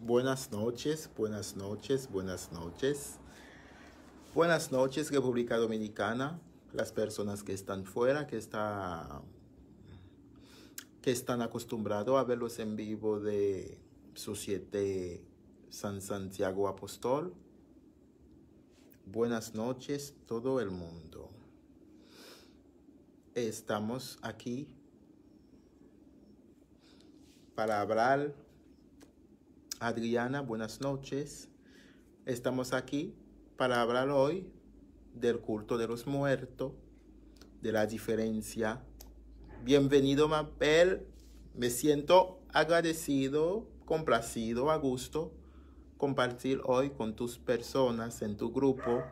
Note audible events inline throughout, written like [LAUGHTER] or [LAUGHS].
Buenas noches, buenas noches, buenas noches. Buenas noches, República Dominicana. Las personas que están fuera, que, está, que están acostumbrados a verlos en vivo de siete San Santiago Apóstol. Buenas noches, todo el mundo. Estamos aquí para hablar Adriana, buenas noches. Estamos aquí para hablar hoy del culto de los muertos, de la diferencia. Bienvenido, Mabel. Me siento agradecido, complacido, a gusto compartir hoy con tus personas en tu grupo.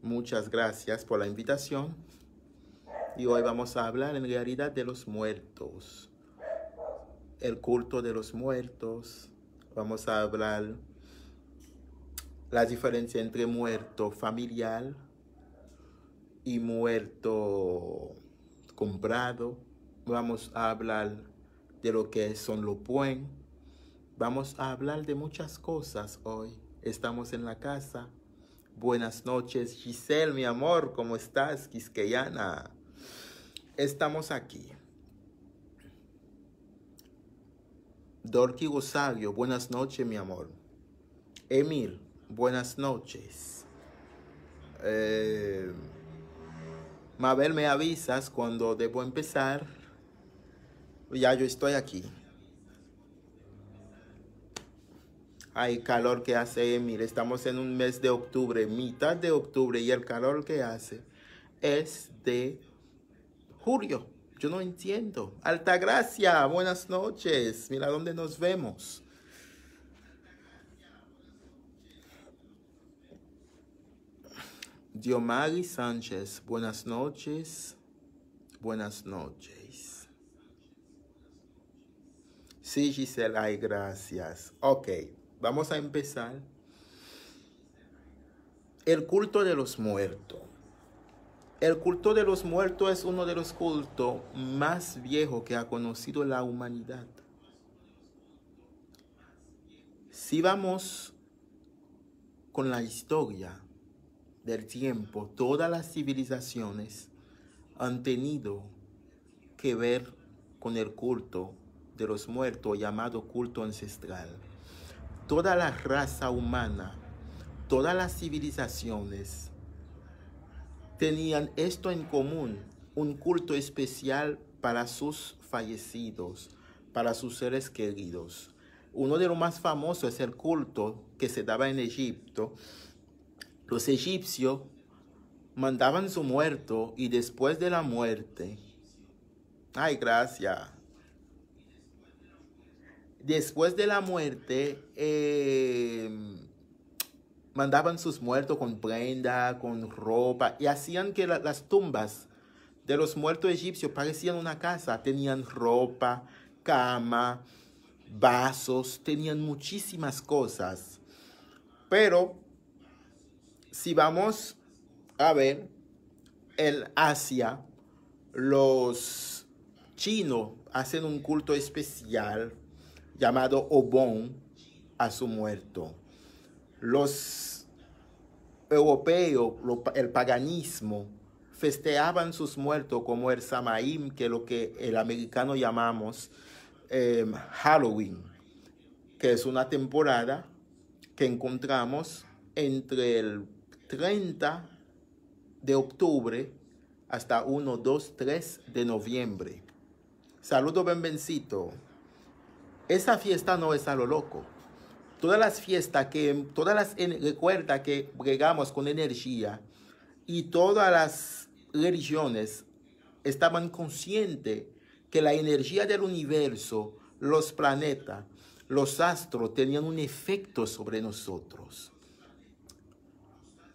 Muchas gracias por la invitación. Y hoy vamos a hablar en realidad de los muertos el culto de los muertos, vamos a hablar la diferencia entre muerto familiar y muerto comprado. Vamos a hablar de lo que son los buen. Vamos a hablar de muchas cosas hoy. Estamos en la casa. Buenas noches, Giselle, mi amor. ¿Cómo estás, Quisqueyana? Estamos aquí. Dorky Gusagio, buenas noches, mi amor. Emil, buenas noches. Eh, Mabel, me avisas cuando debo empezar. Ya yo estoy aquí. Hay calor que hace Emil. Estamos en un mes de octubre, mitad de octubre, y el calor que hace es de julio. Yo no entiendo. Alta gracia. buenas noches. Mira dónde nos vemos. Diomari Sánchez, buenas noches. Buenas noches. Sí, Giselle, ay, gracias. Ok, vamos a empezar. El culto de los muertos. El culto de los muertos es uno de los cultos más viejos que ha conocido la humanidad. Si vamos con la historia del tiempo, todas las civilizaciones han tenido que ver con el culto de los muertos llamado culto ancestral. Toda la raza humana, todas las civilizaciones tenían esto en común, un culto especial para sus fallecidos, para sus seres queridos. Uno de los más famosos es el culto que se daba en Egipto. Los egipcios mandaban su muerto y después de la muerte, ay gracias, después de la muerte, eh, mandaban sus muertos con prenda, con ropa, y hacían que las tumbas de los muertos egipcios parecían una casa. Tenían ropa, cama, vasos, tenían muchísimas cosas. Pero si vamos a ver el Asia, los chinos hacen un culto especial llamado Obon a su muerto. Los europeos, el paganismo, festeaban sus muertos como el Samaim, que es lo que el americano llamamos em, Halloween, que es una temporada que encontramos entre el 30 de octubre hasta 1, 2, 3 de noviembre. Saludo, benvencito. Esa fiesta no es a lo loco todas las fiestas que, todas las recuerda eh, que bregamos con energía y todas las religiones estaban conscientes que la energía del universo, los planetas, los astros tenían un efecto sobre nosotros.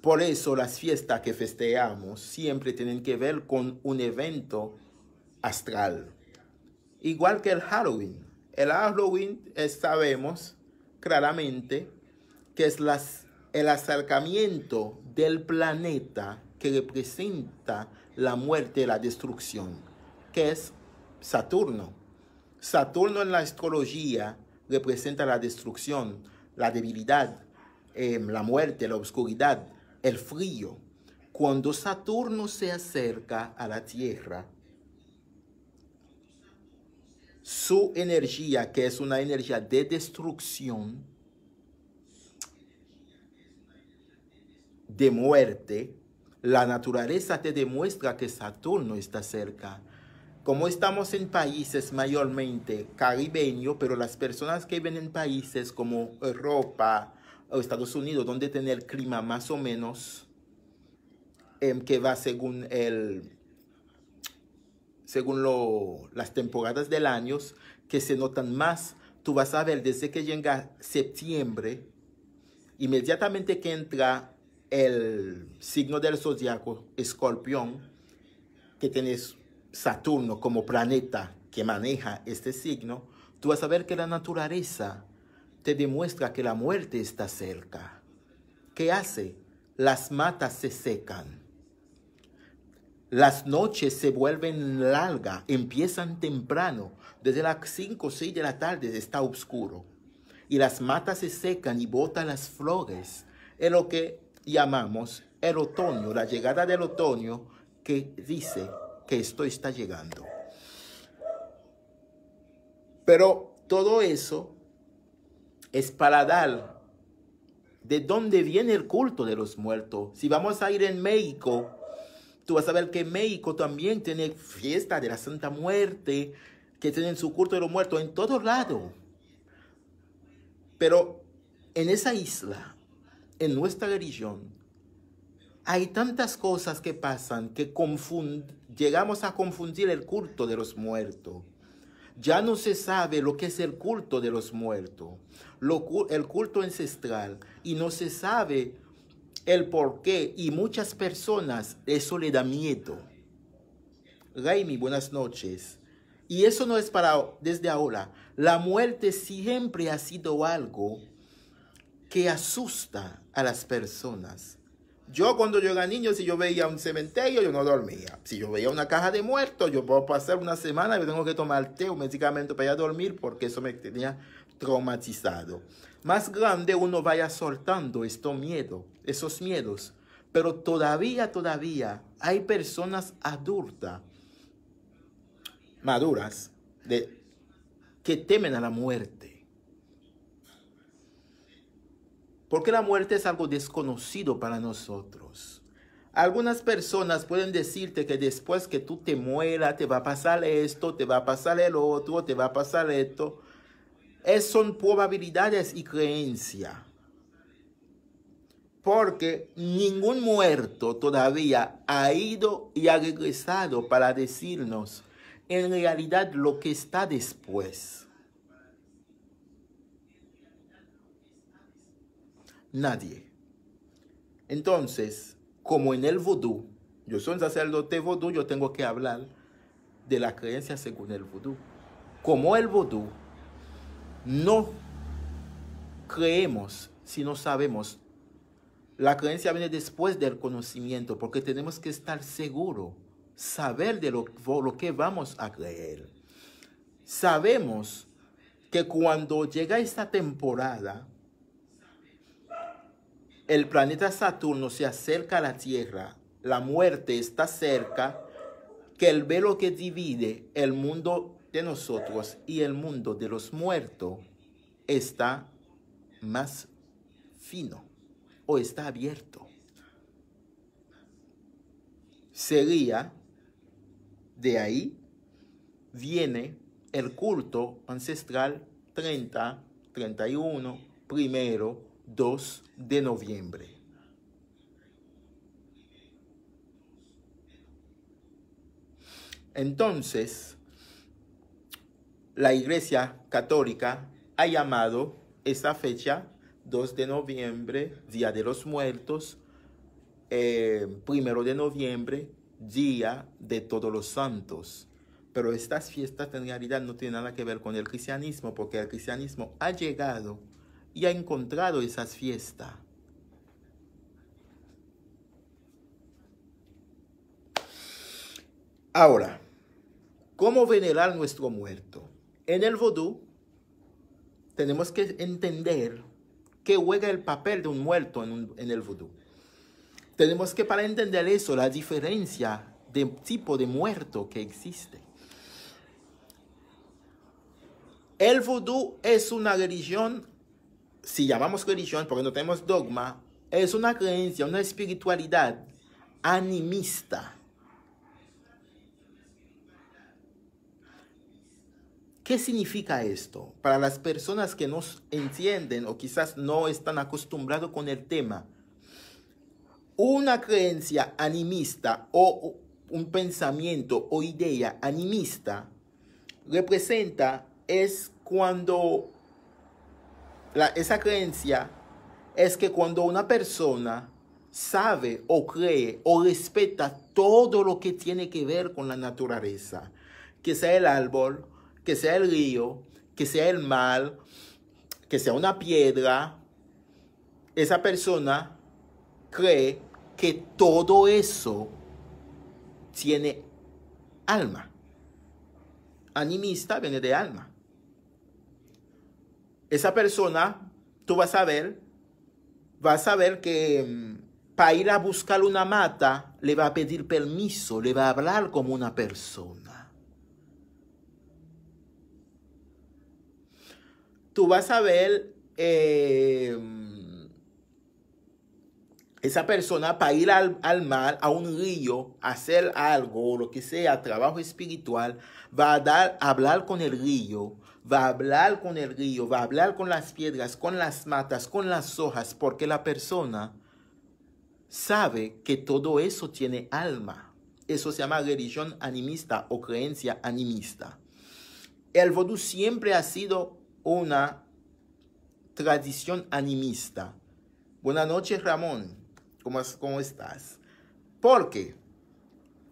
Por eso las fiestas que festeamos siempre tienen que ver con un evento astral. Igual que el Halloween. El Halloween eh, sabemos claramente que es el acercamiento del planeta que representa la muerte y la destrucción, que es Saturno. Saturno en la astrología representa la destrucción, la debilidad, em, la muerte, la oscuridad, el frío. Cuando Saturno se acerca a la Tierra, su energía, que es una energía de destrucción, de muerte, la naturaleza te demuestra que Saturno está cerca. Como estamos en países mayormente caribeños, pero las personas que viven en países como Europa o Estados Unidos, donde tiene el clima más o menos, em, que va según el, según las temporadas del año que se notan más. Tú vas a ver desde que llega septiembre, inmediatamente que entra el signo del zodiaco escorpión, que tienes Saturno como planeta que maneja este signo, tú vas a ver que la naturaleza te demuestra que la muerte está cerca. ¿Qué hace? Las matas se secan las noches se vuelven largas, empiezan temprano, desde las 5 o 6 de la tarde está oscuro. Y las matas se secan y botan las flores. Es lo que llamamos el otoño, la llegada del otoño que dice que esto está llegando. Pero todo eso es para dar de dónde viene el culto de los muertos. Si vamos a ir en México, Tú vas a ver que México también tiene fiesta de la Santa Muerte, que tienen su culto de los muertos en todo lado. Pero en esa isla, en nuestra religión, hay tantas cosas que pasan que llegamos a confundir el culto de los muertos. Ya no se sabe lo que es el culto de los muertos, el culto ancestral, y no se sabe el por qué y muchas personas eso le da miedo. Raimi, buenas noches. Y eso no es para desde ahora. La muerte siempre ha sido algo que asusta a las personas. Yo cuando yo era niño, si yo veía un cementerio, yo no dormía. Si yo veía una caja de muertos, yo puedo pasar una semana y tengo que tomar té o medicamento para ir a dormir porque eso me tenía traumatizado. Más grande uno vaya soltando esto miedo esos miedos. Pero todavía, todavía hay personas adultas, maduras, de, que temen a la muerte. Porque la muerte es algo desconocido para nosotros. Algunas personas pueden decirte que después que tú te mueras, te va a pasar esto, te va a pasar el otro, te va a pasar esto. Es, son probabilidades y creencias porque ningún muerto todavía ha ido y ha regresado para decirnos en realidad lo que está después. Nadie. Entonces, como en el vudú, yo soy un sacerdote vudú, yo tengo que hablar de la creencia según el vudú. Como el vudú, no creemos si no sabemos la creencia viene después del conocimiento porque tenemos que estar seguros, saber de lo, lo que vamos a creer. Sabemos que cuando llega esta temporada, el planeta Saturno se acerca a la Tierra, la muerte está cerca, que el velo que divide el mundo de nosotros y el mundo de los muertos está más fino o está abierto. Sería, de ahí viene el culto ancestral 30, 31, primero, 2 de noviembre. Entonces, la Iglesia Católica ha llamado esta fecha 2 de noviembre, Día de los Muertos, eh, primero de noviembre, Día de Todos los Santos. Pero estas fiestas en realidad no tienen nada que ver con el cristianismo, porque el cristianismo ha llegado y ha encontrado esas fiestas. Ahora, ¿cómo venerar nuestro muerto? En el Vodú, tenemos que entender que juega el papel de un muerto en, el vudú. Tenemos que para entender eso, la diferencia de tipo de muerto que existe. El vudú es una religión, si llamamos religión porque no tenemos dogma, es una creencia, una espiritualidad animista ¿Qué significa esto? Para las personas que no entienden o quizás no están acostumbrados con el tema, una creencia animista o un pensamiento o idea animista representa es cuando la, esa creencia es que cuando una persona sabe o cree o respeta todo lo que tiene que ver con la naturaleza, que sea el árbol, que sea el río, que sea el mal, que sea una piedra, esa persona cree que todo eso tiene alma. Animista viene de alma. Esa persona, tú vas a ver, vas a ver que mm, para ir a buscar una mata, le va a pedir permiso, le va a hablar como una persona. tú vas a ver em, esa persona para ir al, mar, a un río, hacer algo, lo que sea, trabajo espiritual, va a dar, hablar con el río, va a hablar con el río, va a hablar con las piedras, con las matas, con las hojas, porque la persona sabe que todo eso tiene alma. Eso se llama religión animista o creencia animista. El vodú siempre ha sido una tradición animista. Buenas noches, Ramón. ¿Cómo, ¿Cómo, estás? ¿Por qué?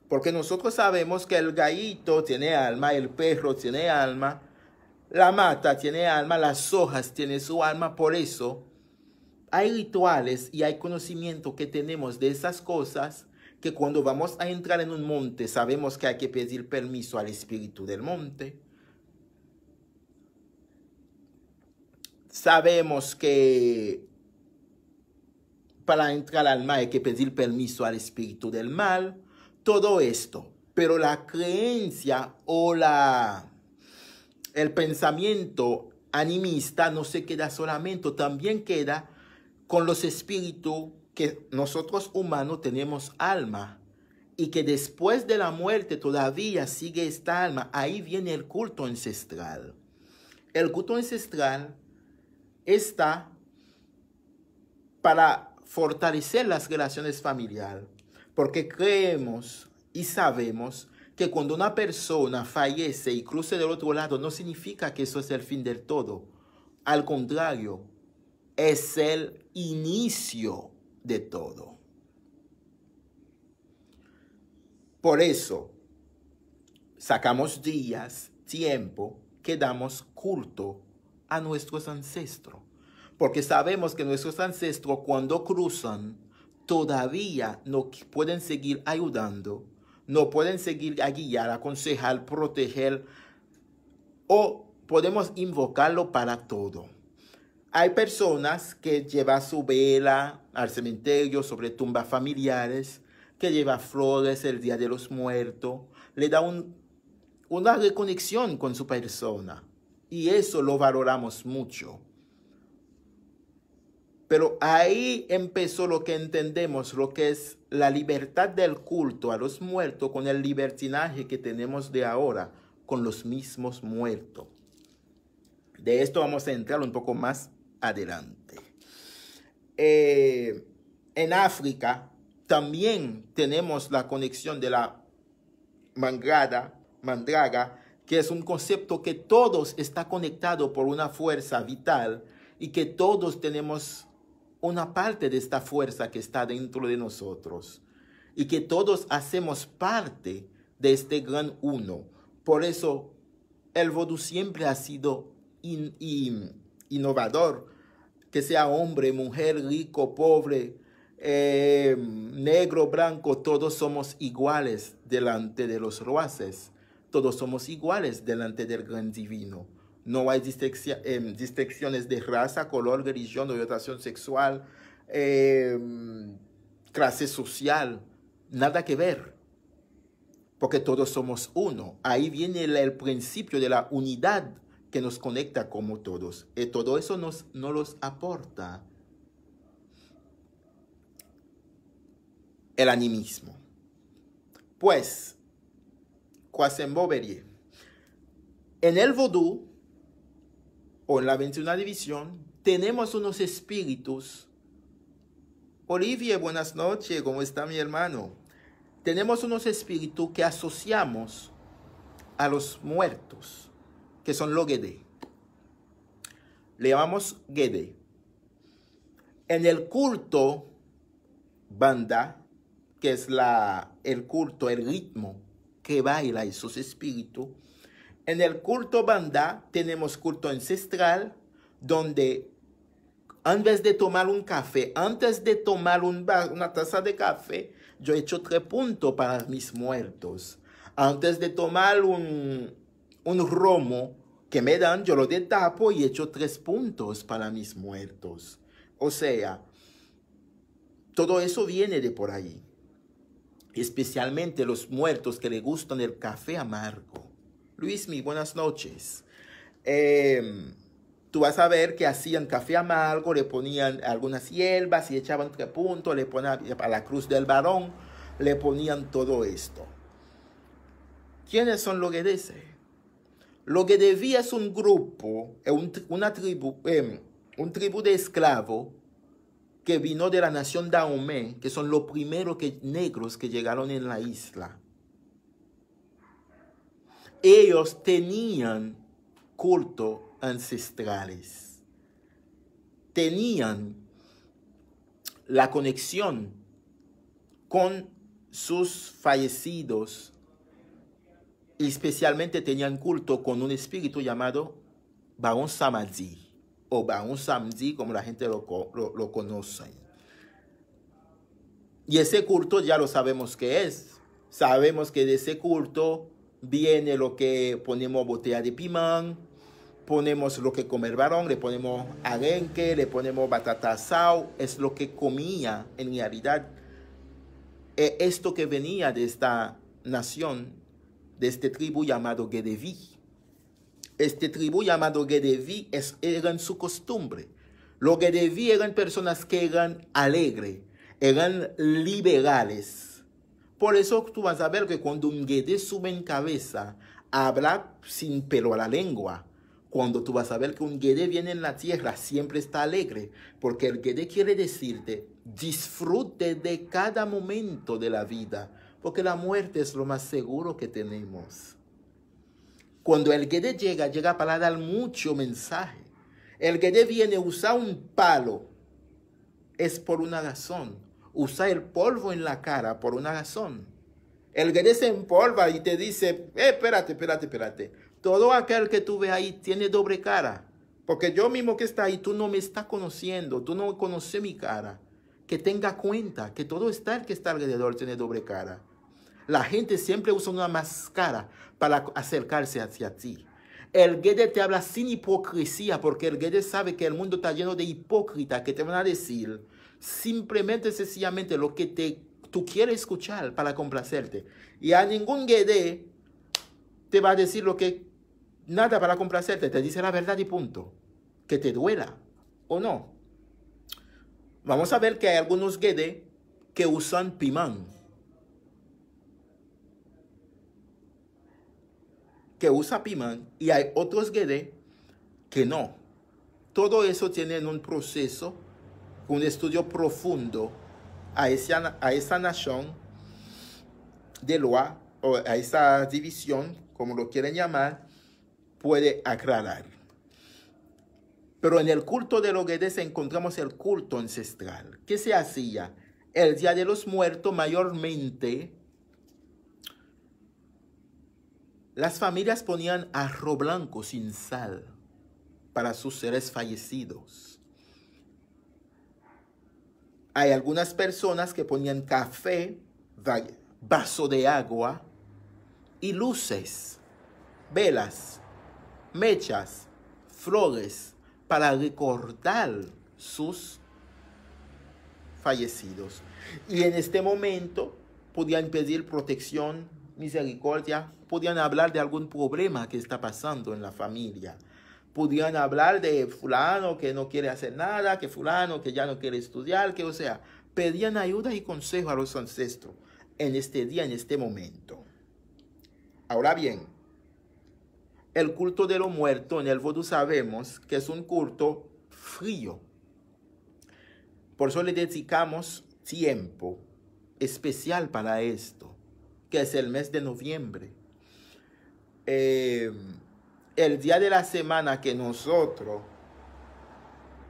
Porque nosotros sabemos que el gallito tiene alma, el perro tiene alma, la mata tiene alma, las hojas tienen su alma. Por eso hay rituales y hay conocimiento que tenemos de esas cosas que cuando vamos a entrar en un monte sabemos que hay que pedir permiso al espíritu del monte sabemos que para entrar al mal hay que pedir permiso al espíritu del mal, todo esto. Pero la creencia o la, el pensamiento animista no se queda solamente, también queda con los espíritus que nosotros humanos tenemos alma y que después de la muerte todavía sigue esta alma. Ahí viene el culto ancestral. El culto ancestral está para fortalecer las relaciones familiares, porque creemos y sabemos que cuando una persona fallece y cruce del otro lado, no significa que eso es el fin del todo. Al contrario, es el inicio de todo. Por eso, sacamos días, tiempo, quedamos culto a nuestros ancestros, porque sabemos que nuestros ancestros cuando cruzan todavía no pueden seguir ayudando, no pueden seguir a guiar, aconsejar, proteger o podemos invocarlo para todo. Hay personas que llevan su vela al cementerio sobre tumbas familiares, que lleva flores el día de los muertos, le da una reconexión con su persona. Y eso lo valoramos mucho. Pero ahí empezó lo que entendemos, lo que es la libertad del culto a los muertos con el libertinaje que tenemos de ahora con los mismos muertos. De esto vamos a entrar un poco más adelante. Eh, en África también tenemos la conexión de la mandraga, mandraga que es un concepto que todos está conectado por una fuerza vital y que todos tenemos una parte de esta fuerza que está dentro de nosotros y que todos hacemos parte de este gran uno. Por eso el Vodú siempre ha sido innovador, que sea hombre, mujer, rico, pobre, eh, negro, blanco, todos somos iguales delante de los roaces todos somos iguales delante del gran divino. No hay distinciones em, de raza, color, religión, orientación sexual, em, clase social, nada que ver. Porque todos somos uno. Ahí viene el, principio de la unidad que nos conecta como todos. Y todo eso nos, no los aporta el animismo. Pues en el Vodú, o en la 21 división tenemos unos espíritus. Olivier, buenas noches, ¿cómo está mi hermano? Tenemos unos espíritus que asociamos a los muertos, que son los Gede. Le llamamos Gede. En el culto banda, que es la, el culto, el ritmo que baila y sus espíritus. En el culto banda tenemos culto ancestral, donde antes de tomar un café, antes de tomar una taza de café, yo he tres puntos para mis muertos. Antes de tomar un, romo que me dan, yo lo destapo y echo tres puntos para mis muertos. O sea, todo eso viene de por ahí especialmente los muertos que le gustan el café amargo. mi buenas noches. Eh, tú vas a ver que hacían café amargo, le ponían algunas hierbas y echaban trepunto le ponían a la cruz del varón, le ponían todo esto. ¿Quiénes son lo que dice Lo que debía es un grupo, eh, una tribu, em, un tribu de esclavos que vino de la nación Dahomey, que son los primeros que, negros que llegaron en la isla. Ellos tenían culto ancestrales. Tenían la conexión con sus fallecidos. especialmente tenían culto con un espíritu llamado Barón Samadzi o a un como la gente lo, lo, conoce. Y ese culto ya lo sabemos que es. Sabemos que de ese culto viene lo que ponemos botella de pimán, ponemos lo que comer varón, le ponemos arenque, le ponemos batata sao, es lo que comía en realidad. E esto que venía de esta nación, de este tribu llamado Gedeví este tribu llamado Gedevi es, eran su costumbre. Los Gedevi eran personas que eran alegres, eran liberales. Por eso tú vas a ver que cuando un Gede sube en cabeza, habla sin pelo a la lengua. Cuando tú vas a ver que un Gede viene en la tierra, siempre está alegre, porque el Gede quiere decirte, disfrute de cada momento de la vida, porque la muerte es lo más seguro que tenemos. Cuando el Gede llega, llega para dar mucho mensaje. El Gede viene a usar un palo. Es por una razón. Usa el polvo en la cara por una razón. El Gede se empolva y te dice, eh, espérate, espérate, espérate. Todo aquel que tú ves ahí tiene doble cara. Porque yo mismo que está ahí, tú no me estás conociendo, tú no conoces mi cara. Que tenga cuenta que todo el que está alrededor tiene doble cara. La gente siempre usa una máscara para acercarse hacia ti. El Gede te habla sin hipocresía porque el Gede sabe que el mundo está lleno de hipócritas que te van a decir simplemente, sencillamente lo que te, tú quieres escuchar para complacerte. Y a ningún Gede te va a decir lo que nada para complacerte, te dice la verdad y punto. Que te duela o no. Vamos a ver que hay algunos Gede que usan pimán. que usa Piman y hay otros que no. Todo eso tiene un proceso, un estudio profundo a, ese, a esa nación de Loa, o a esa división, como lo quieren llamar, puede aclarar. Pero en el culto de los Guedes encontramos el culto ancestral. ¿Qué se hacía? El Día de los Muertos mayormente Las familias ponían arroz blanco sin sal para sus seres fallecidos. Hay algunas personas que ponían café, vaso de agua y luces, velas, mechas, flores para recordar sus fallecidos. Y en este momento podían pedir protección misericordia, podían hablar de algún problema que está pasando en la familia. podían hablar de fulano que no quiere hacer nada, que fulano que ya no quiere estudiar, que o sea, pedían ayuda y consejo a los ancestros en este día, en este momento. Ahora bien, el culto de los muertos en el voto sabemos que es un culto frío. Por eso le dedicamos tiempo especial para esto que es el mes de noviembre. Eh, el día de la semana que nosotros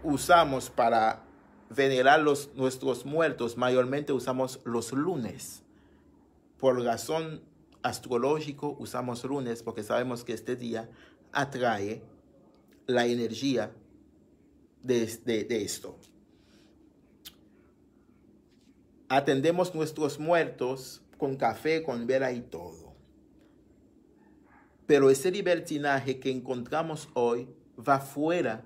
usamos para venerar los, nuestros muertos, mayormente usamos los lunes. Por razón astrológico usamos lunes porque sabemos que este día atrae la energía de, de esto. Atendemos nuestros muertos con café, con vera y todo. Pero ese libertinaje que encontramos hoy va fuera,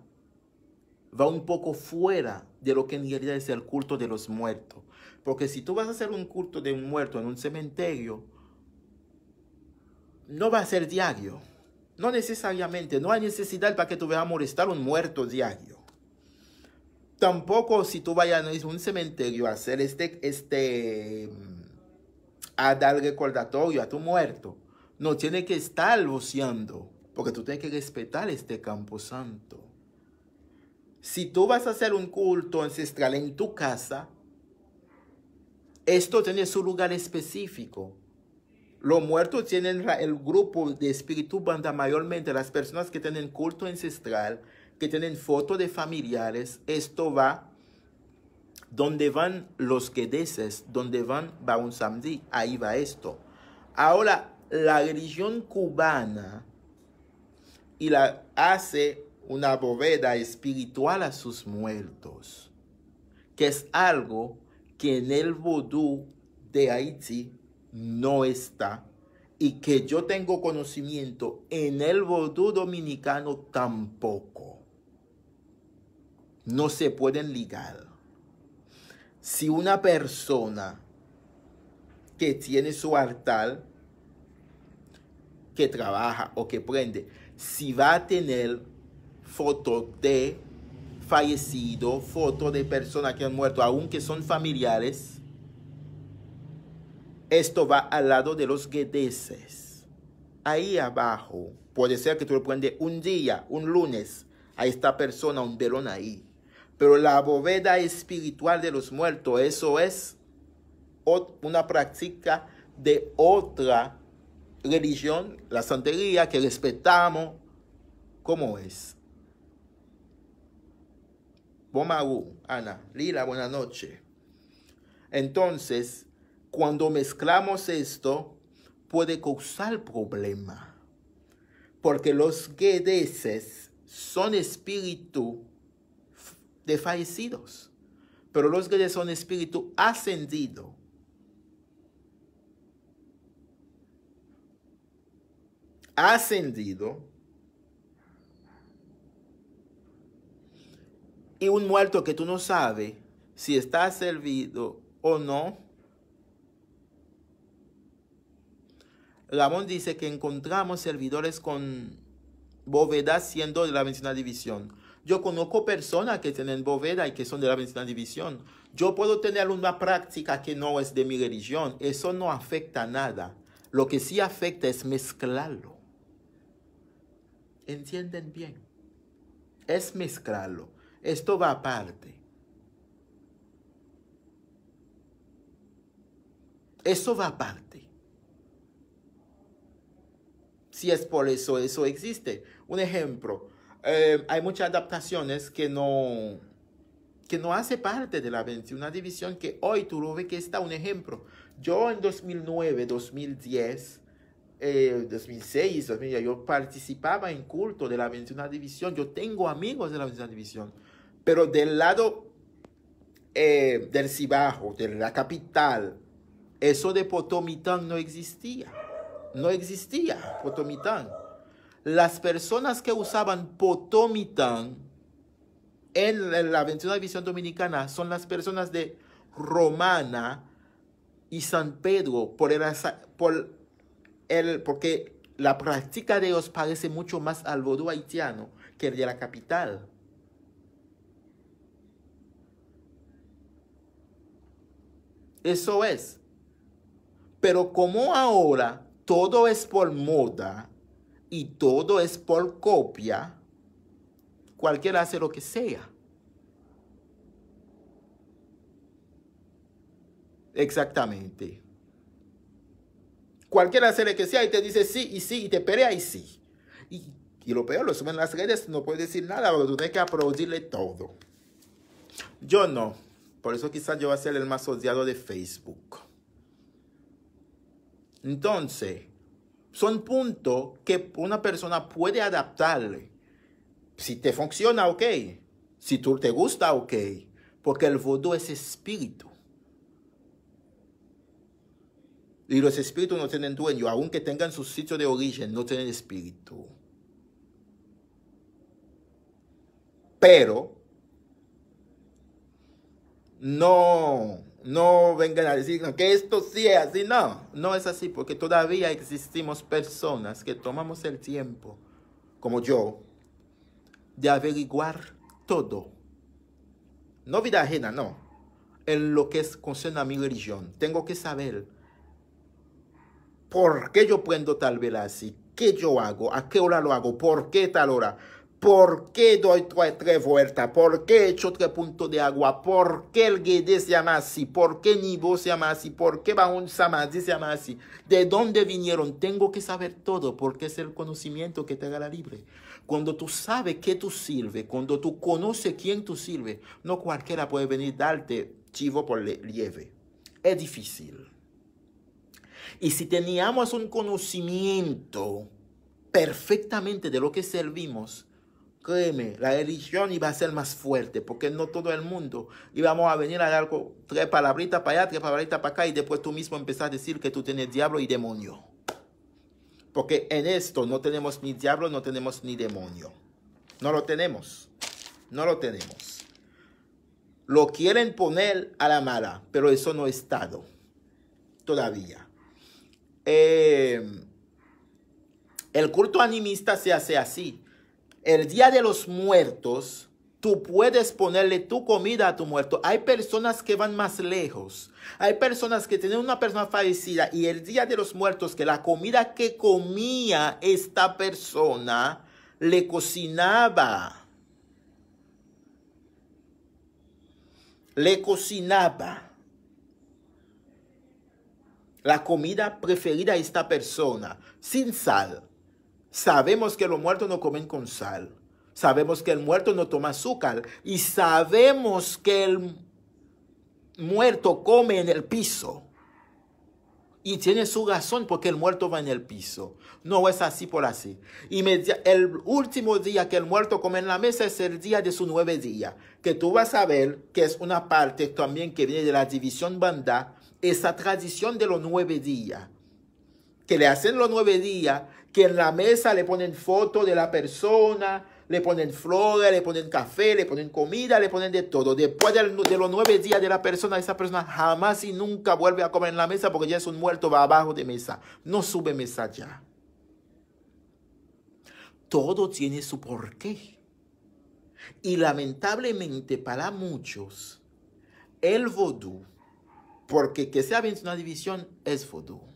va un poco fuera de lo que en realidad es el culto de los muertos. Porque si tú vas a hacer un culto de un muerto en un cementerio, no va a ser diario. No necesariamente, no hay necesidad para que tú veas a molestar un muerto diario. Tampoco si tú vayas a un cementerio a hacer este, este a dar recordatorio a tu muerto. No tiene que estar voceando, porque tú tienes que respetar este campo santo. Si tú vas a hacer un culto ancestral en tu casa, esto tiene su lugar específico. Los muertos tienen el grupo de espíritu banda, mayormente las personas que tienen culto ancestral, que tienen fotos de familiares, esto va donde van los que deses, donde van va un ahí va esto. Ahora, la religión cubana y la hace una bóveda espiritual a sus muertos, que es algo que en el vudú de Haití no está y que yo tengo conocimiento en el vudú dominicano tampoco. No se pueden ligar si una persona que tiene su altar, que trabaja o que prende, si va a tener fotos de fallecido, foto de personas que han muerto, aunque son familiares, esto va al lado de los guedeses. Ahí abajo, puede ser que tú lo prendes un día, un lunes, a esta persona, un velón ahí. Pero la bóveda espiritual de los muertos, eso es una práctica de otra religión, la santería, que respetamos ¿Cómo es. Bomagú, Ana, Lila, buenas noches. Entonces, cuando mezclamos esto, puede causar problema. Porque los guedeses son espíritu fallecidos. pero los que son espíritu ascendido. Ascendido. Y un muerto que tú no sabes si está servido o no. Ramón dice que encontramos servidores con bóvedas siendo de la mencionada división yo conozco personas que tienen bóveda y que son de la de división. Yo puedo tener una práctica que no es de mi religión. Eso no afecta nada. Lo que sí afecta es mezclarlo. ¿Entienden bien? Es mezclarlo. Esto va aparte. Eso va aparte. Si es por eso, eso existe. Un ejemplo, eh, hay muchas adaptaciones que no, que no hace parte de la 21 división, que hoy tú lo ves que está un ejemplo. Yo en 2009, 2010, 2006, yo participaba en culto de la 21 división, yo tengo amigos de la 21 división, pero del lado eh, del Cibajo, de la capital, eso de Potomitán no existía. No existía Potomitán las personas que usaban Potomitán en la 21 División Dominicana son las personas de Romana y San Pedro, por porque la práctica de ellos parece mucho más al vodú haitiano que el de la capital. Eso es. Pero como ahora todo es por moda, y todo es por copia, cualquiera hace lo que sea. Exactamente. Cualquiera hace lo que sea y te dice sí y sí y te pelea y sí. Y, y lo peor, lo suben las redes, no puedes decir nada, pero tú tienes que aplaudirle todo. Yo no. Por eso quizás yo voy a ser el más odiado de Facebook. Entonces, son puntos que una persona puede adaptarle. Si te funciona, ok. Si tú te gusta, ok. Porque el voto es espíritu. Y los espíritus no tienen dueño, aunque tengan su sitio de origen, no tienen espíritu. Pero no no vengan a decir que esto sí es así. No, no es así, porque todavía existimos personas que tomamos el tiempo, como yo, de averiguar todo. No vida ajena, no. En lo que es, concierne a mi religión. Tengo que saber por qué yo prendo tal vela así, qué yo hago, a qué hora lo hago, por qué tal hora. ¿Por qué doy tres, tres vueltas? ¿Por qué echo tres puntos de agua? ¿Por qué el Guede se llama así? ¿Por qué Nibo se llama así? ¿Por qué Baun Samadhi se llama así? ¿De dónde vinieron? Tengo que saber todo porque es el conocimiento que te la libre. Cuando tú sabes qué tú sirve, cuando tú conoces quién tú sirve, no cualquiera puede venir darte chivo por lieve. Es difícil. Y si teníamos un conocimiento perfectamente de lo que servimos, créeme, la religión iba a ser más fuerte, porque no todo el mundo íbamos a venir a dar tres palabritas para allá, tres palabritas para acá, y después tú mismo empezás a decir que tú tienes diablo y demonio. Porque en esto no tenemos ni diablo, no tenemos ni demonio. No lo tenemos. No lo tenemos. Lo quieren poner a la mala, pero eso no ha estado todavía. Eh, el culto animista se hace así el día de los muertos, tú puedes ponerle tu comida a tu muerto. Hay personas que van más lejos. Hay personas que tienen una persona fallecida y el día de los muertos, que la comida que comía esta persona le cocinaba. Le cocinaba la comida preferida a esta persona, sin sal, Sabemos que los muertos no comen con sal. Sabemos que el muerto no toma azúcar. Y sabemos que el muerto come en el piso. Y tiene su razón porque el muerto va en el piso. No es así por así. Y el último día que el muerto come en la mesa es el día de su nueve día. Que tú vas a ver que es una parte también que viene de la división banda. Esa tradición de los nueve días. Que le hacen los nueve días que en la mesa le ponen foto de la persona, le ponen flores, le ponen café, le ponen comida, le ponen de todo. Después de los nueve días de la persona, esa persona jamás y nunca vuelve a comer en la mesa porque ya es un muerto, va abajo de mesa. No sube mesa ya. Todo tiene su porqué. Y lamentablemente para muchos, el vodú, porque que sea bien una división, es vodú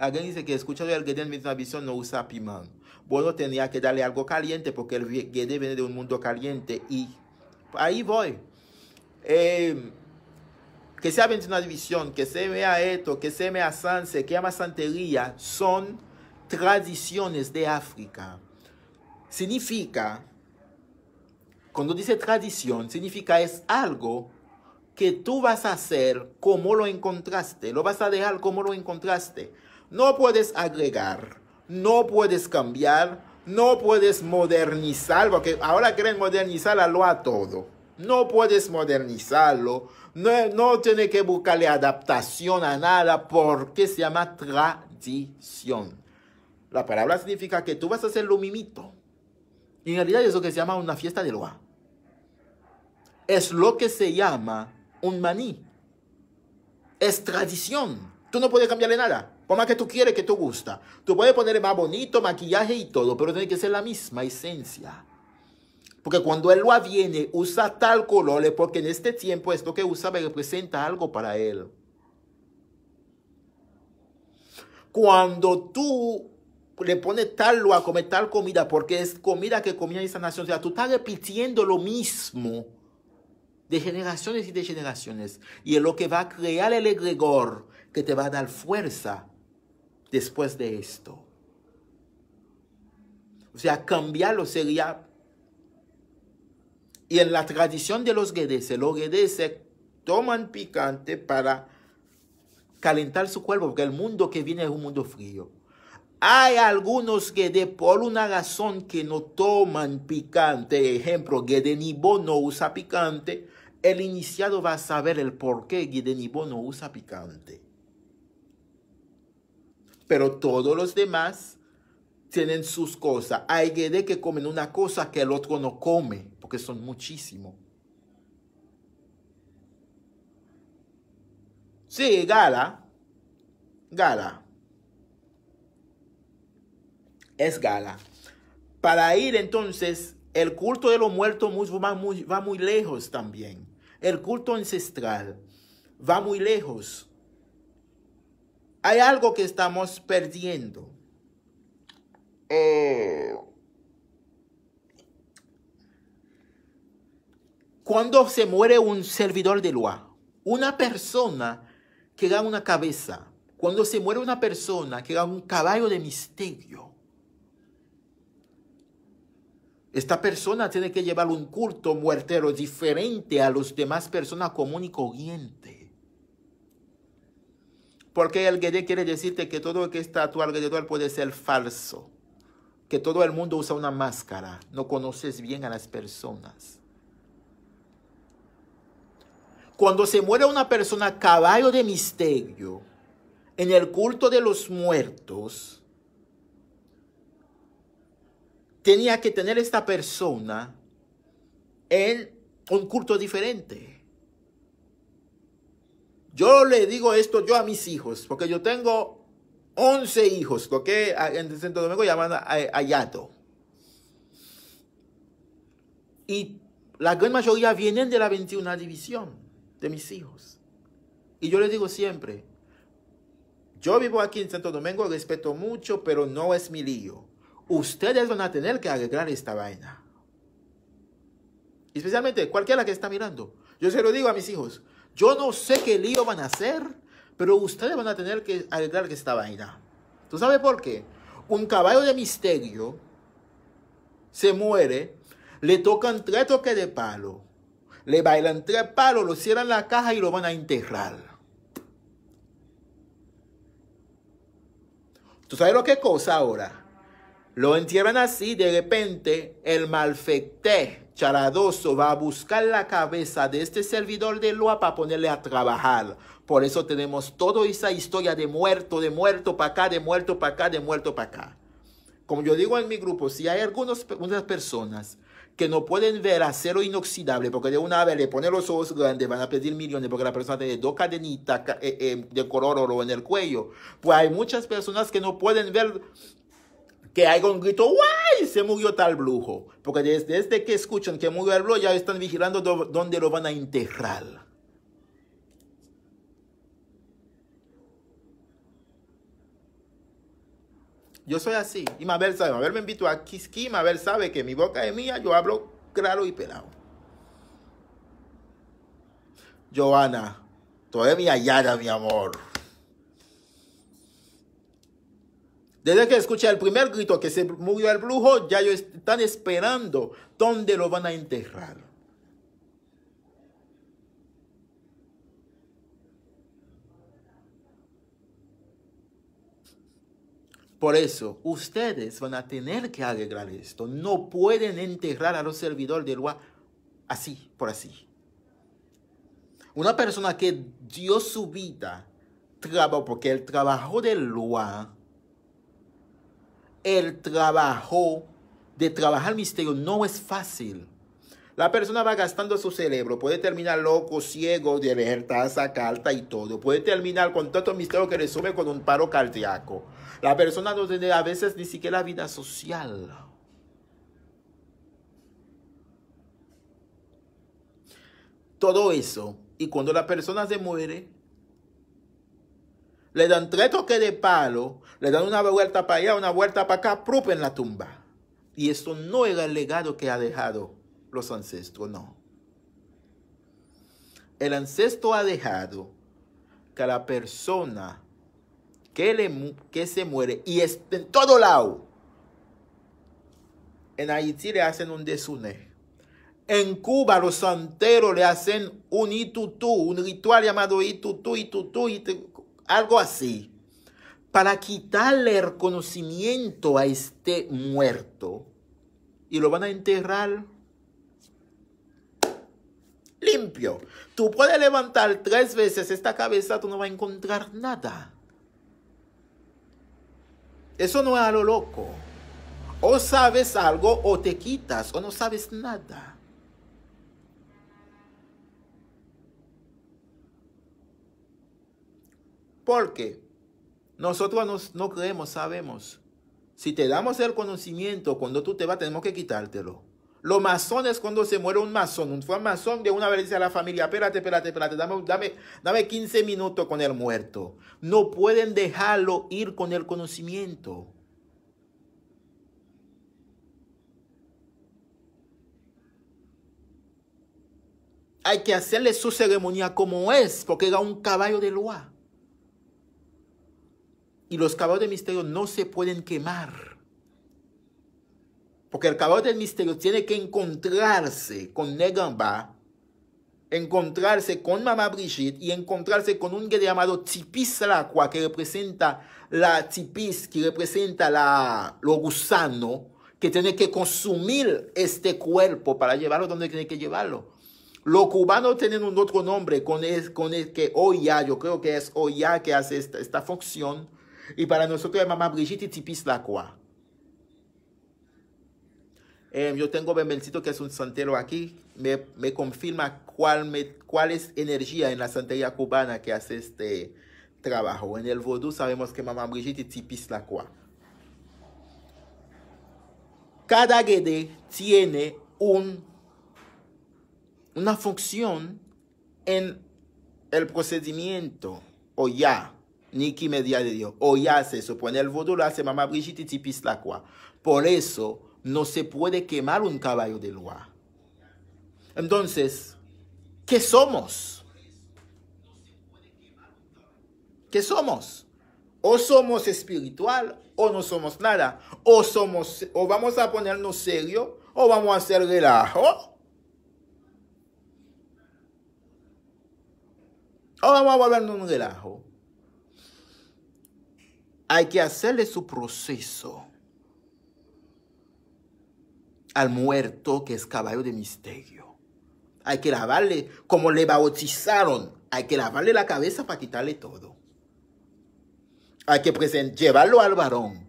Alguien dice que escuchando el Guede en misma visión no usa pimán. Bueno, tenía que darle algo caliente porque el Guede viene de un mundo caliente y ahí voy. Eh, que sea una división, que se vea esto, que se vea Sanse, que llama santería, son tradiciones de África. Significa, cuando dice tradición, significa es algo que tú vas a hacer como lo encontraste, lo vas a dejar como lo encontraste. No puedes agregar, no puedes cambiar, no puedes modernizar, porque ahora quieren modernizar la loa a todo. No puedes modernizarlo, no, no tiene que buscarle adaptación a nada porque se llama tradición. La palabra significa que tú vas a hacer lo mimito. en realidad es lo que se llama una fiesta de loa. Es lo que se llama un maní. Es tradición. Tú no puedes cambiarle nada. Por que tú quieres, que tú gusta. Tú puedes poner más bonito, maquillaje y todo, pero tiene que ser la misma esencia. Porque cuando él lo aviene, usa tal color, porque en este tiempo esto que usa representa algo para él. Cuando tú le pones tal lo a comer tal comida, porque es comida que comía esa nación, tú estás repitiendo lo mismo de generaciones y de generaciones. Y es lo que va a crear el egregor que te va a dar fuerza después de esto. O sea, cambiarlo sería... Y en la tradición de los guedes, los guedes se toman picante para calentar su cuerpo, porque el mundo que viene es un mundo frío. Hay algunos que por una razón que no toman picante, ejemplo, que no usa picante, el iniciado va a saber el por qué Nibo no usa picante pero todos los demás tienen sus cosas. Hay de que comen una cosa que el otro no come, porque son muchísimos. Sí, gala. Gala. Es gala. Para ir entonces, el culto de los muertos va va muy lejos también. El culto ancestral va muy lejos hay algo que estamos perdiendo. Eh, cuando se muere un servidor de Loa, una persona que gana una cabeza, cuando se muere una persona que da un caballo de misterio, esta persona tiene que llevar un culto muertero diferente a los demás personas común y corrientes. Porque el guede quiere decirte que todo lo que está a tu alrededor puede ser falso. Que todo el mundo usa una máscara. No conoces bien a las personas. Cuando se muere una persona, caballo de misterio, en el culto de los muertos, tenía que tener esta persona en un culto diferente. Yo le digo esto yo a mis hijos, porque yo tengo 11 hijos, que ah, en Santo Domingo llaman ayato. Y la gran mayoría vienen de la 21 división de mis hijos. Y yo les digo siempre, yo vivo aquí en Santo Domingo, respeto mucho, pero no es mi lío. Ustedes van a tener que arreglar esta vaina. Especialmente cualquiera que está mirando. Yo se lo digo a mis hijos, yo no sé qué lío van a hacer, pero ustedes van a tener que arreglar que esta vaina. ¿Tú sabes por qué? Un caballo de misterio se muere, le tocan tres toques de palo, le bailan tres palos, lo cierran la caja y lo van a enterrar. ¿Tú sabes lo que cosa ahora? Lo entierran así, de repente el malfecté Charadoso va a buscar la cabeza de este servidor de Loa para ponerle a trabajar. Por eso tenemos toda esa historia de muerto, de muerto para acá, de muerto para acá, de muerto para acá. Como yo digo en mi grupo, si hay algunas personas que no pueden ver acero inoxidable, porque de una vez le ponen los ojos grandes, van a pedir millones, porque la persona tiene dos cadenitas eh, eh, de color oro en el cuello. Pues hay muchas personas que no pueden ver que hay un grito, ¡guay! Se murió tal brujo. Porque desde, que escuchan que murió el brujo, ya están vigilando dónde lo van a enterrar. Yo soy así. Y Mabel sabe, Mabel me invito a Kiski, Mabel sabe que mi boca es mía, yo hablo claro y pelado. Joana, todavía eres mi hallada, mi amor. Desde que escuché el primer grito que se murió el brujo, ya ellos están esperando dónde lo van a enterrar. Por eso, ustedes van a tener que arreglar esto. No pueden enterrar a los servidores de Luá así, por así. Una persona que dio su vida, porque el trabajo de Luá el trabajo de trabajar misterio no es fácil. La persona va gastando su cerebro, puede terminar loco, ciego, de leer taza, carta y todo. Puede terminar con tanto misterio que sube con un paro cardíaco. La persona no tiene a veces ni siquiera la vida social. Todo eso. Y cuando la persona se muere, le dan tres toques de palo le dan una vuelta para allá, una vuelta para acá, propia en la tumba. Y esto no era el legado que ha dejado los ancestros, no. El ancestro ha dejado que la persona que, le, que se muere y en todo lado. En Haití le hacen un desuné. En Cuba los santeros le hacen un itutú, un ritual llamado itutú, itutú algo así para quitarle el conocimiento a este muerto y lo van a enterrar limpio. Tú puedes levantar tres veces esta cabeza, tú no vas a encontrar nada. Eso no es a lo loco. O sabes algo o te quitas o no sabes nada. ¿Por qué? Nosotros no creemos, sabemos. Si te damos el conocimiento, cuando tú te vas, tenemos que quitártelo. Los masones, cuando se muere un masón, un masón de una vez dice a la familia, espérate, espérate, espérate, dame, dame, dame 15 minutos con el muerto. No pueden dejarlo ir con el conocimiento. Hay que hacerle su ceremonia como es, porque era un caballo de Loa y los caballos del misterio no se pueden quemar. Porque el caballo del misterio tiene que encontrarse con Negamba, encontrarse con Mamá Brigitte y encontrarse con un guerrero llamado Tipis Lacua, que representa la Tipis, que representa la, lo gusano, que tiene que consumir este cuerpo para llevarlo donde tiene que llevarlo. Los cubanos tienen un otro nombre con el, que el que Oya, yo creo que es ya que hace esta función y para nosotros es mamá Brigitte y Tipis la cua. Em, yo tengo Bembercito que es un santero aquí. Me, confirma cuál, me, cuál es energía en la santería cubana que hace este trabajo. En el vodú sabemos que mamá Brigitte tipis la cua. Cada guede tiene un, una función en el procedimiento o ya niqui Media Dios dio, ya se supone el voto lo hace mamá Brigitte y tipis la cua Por eso no se puede quemar un caballo de lua. Entonces, ¿qué somos? ¿Qué somos? O somos espiritual o no somos nada. O somos, o vamos a ponernos serio o vamos a hacer relajo. O vamos a volvernos un relajo. Hay que hacerle su proceso al muerto que es caballo de misterio. Hay que lavarle, como le bautizaron, hay que lavarle la cabeza para quitarle todo. Hay que llevarlo al varón.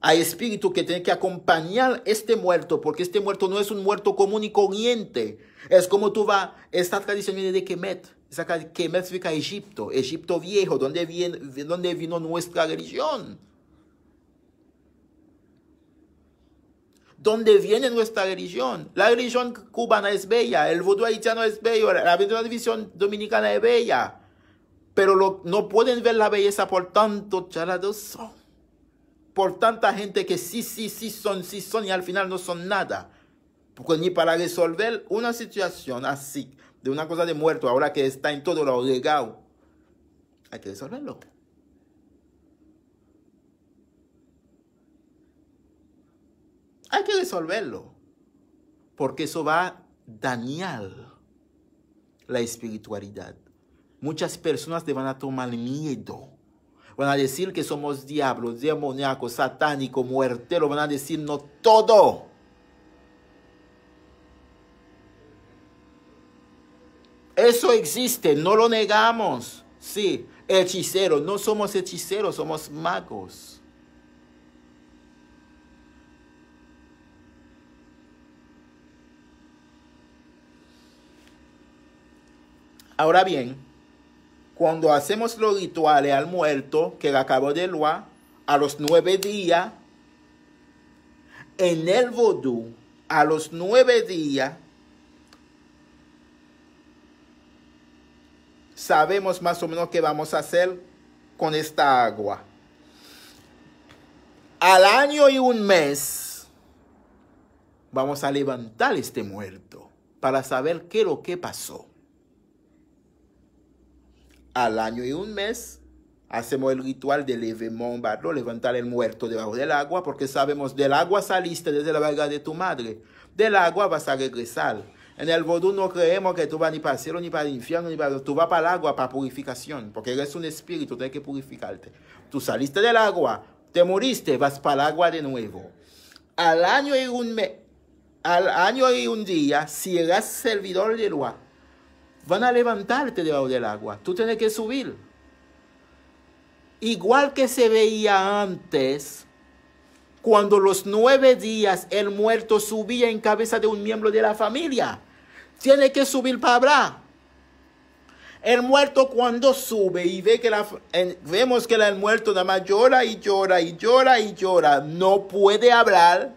Hay espíritu que tiene que acompañar este muerto, porque este muerto no es un muerto común y corriente. Es como tú vas, esta tradición viene de Kemet ¿Qué que me explica Egipto, Egipto viejo, ¿Dónde viene, vino nuestra religión. ¿Dónde viene nuestra religión? La religión cubana es bella, el voto haitiano es bello, la división dominicana es bella. Pero no pueden ver la belleza por tanto son Por tanta gente que sí, sí, sí son, sí son y al final no son nada. Porque ni para resolver una situación así, de una cosa de muerto, ahora que está en todo lo legado. Hay que resolverlo. Hay que resolverlo. Porque eso va a dañar la espiritualidad. Muchas personas te van a tomar miedo. Van a decir que somos diablos, demoníacos, satánicos, lo Van a decir no todo. Eso existe, no lo negamos. Sí, hechicero. no somos hechiceros, somos magos. Ahora bien, cuando hacemos los rituales al muerto que acabó de Lua, a los nueve días, en el Vodú, a los nueve días, sabemos más o menos qué vamos a hacer con esta agua. Al año y un mes vamos a levantar este muerto para saber qué es lo que pasó. Al año y un mes hacemos el ritual de levantar el muerto debajo del agua, porque sabemos del agua saliste desde la barriga de tu madre. Del agua vas a regresar. En el vodú no creemos que tú vas ni para el cielo, ni para el infierno, ni para... Tú vas para el agua para purificación, porque eres un espíritu, tienes que purificarte. Tú saliste del agua, te moriste, vas para el agua de nuevo. Al año y un mes, al año y un día, si eres servidor de Lua, van a levantarte debajo del agua. Tú tienes que subir. Igual que se veía antes, cuando los nueve días el muerto subía en cabeza de un miembro de la familia. Tiene que subir para hablar. El muerto cuando sube y ve que la, vemos que el muerto nada más llora y llora y llora y llora, no puede hablar.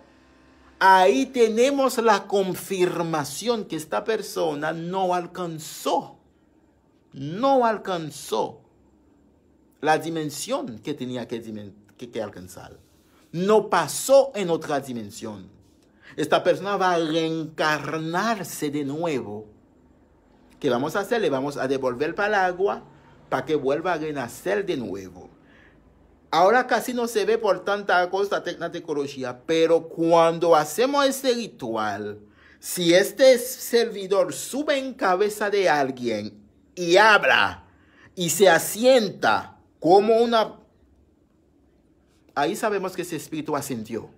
Ahí tenemos la confirmación que esta persona no alcanzó, no alcanzó la dimensión que tenía que alcanzar no pasó en otra dimensión. Esta persona va a reencarnarse de nuevo. ¿Qué vamos a hacer? Le vamos a devolver para el agua para que vuelva a renacer de nuevo. Ahora casi no se ve por tanta cosa tecnología, pero cuando hacemos este ritual, si este servidor sube en cabeza de alguien y habla y se asienta como una ahí sabemos que ese espíritu ascendió.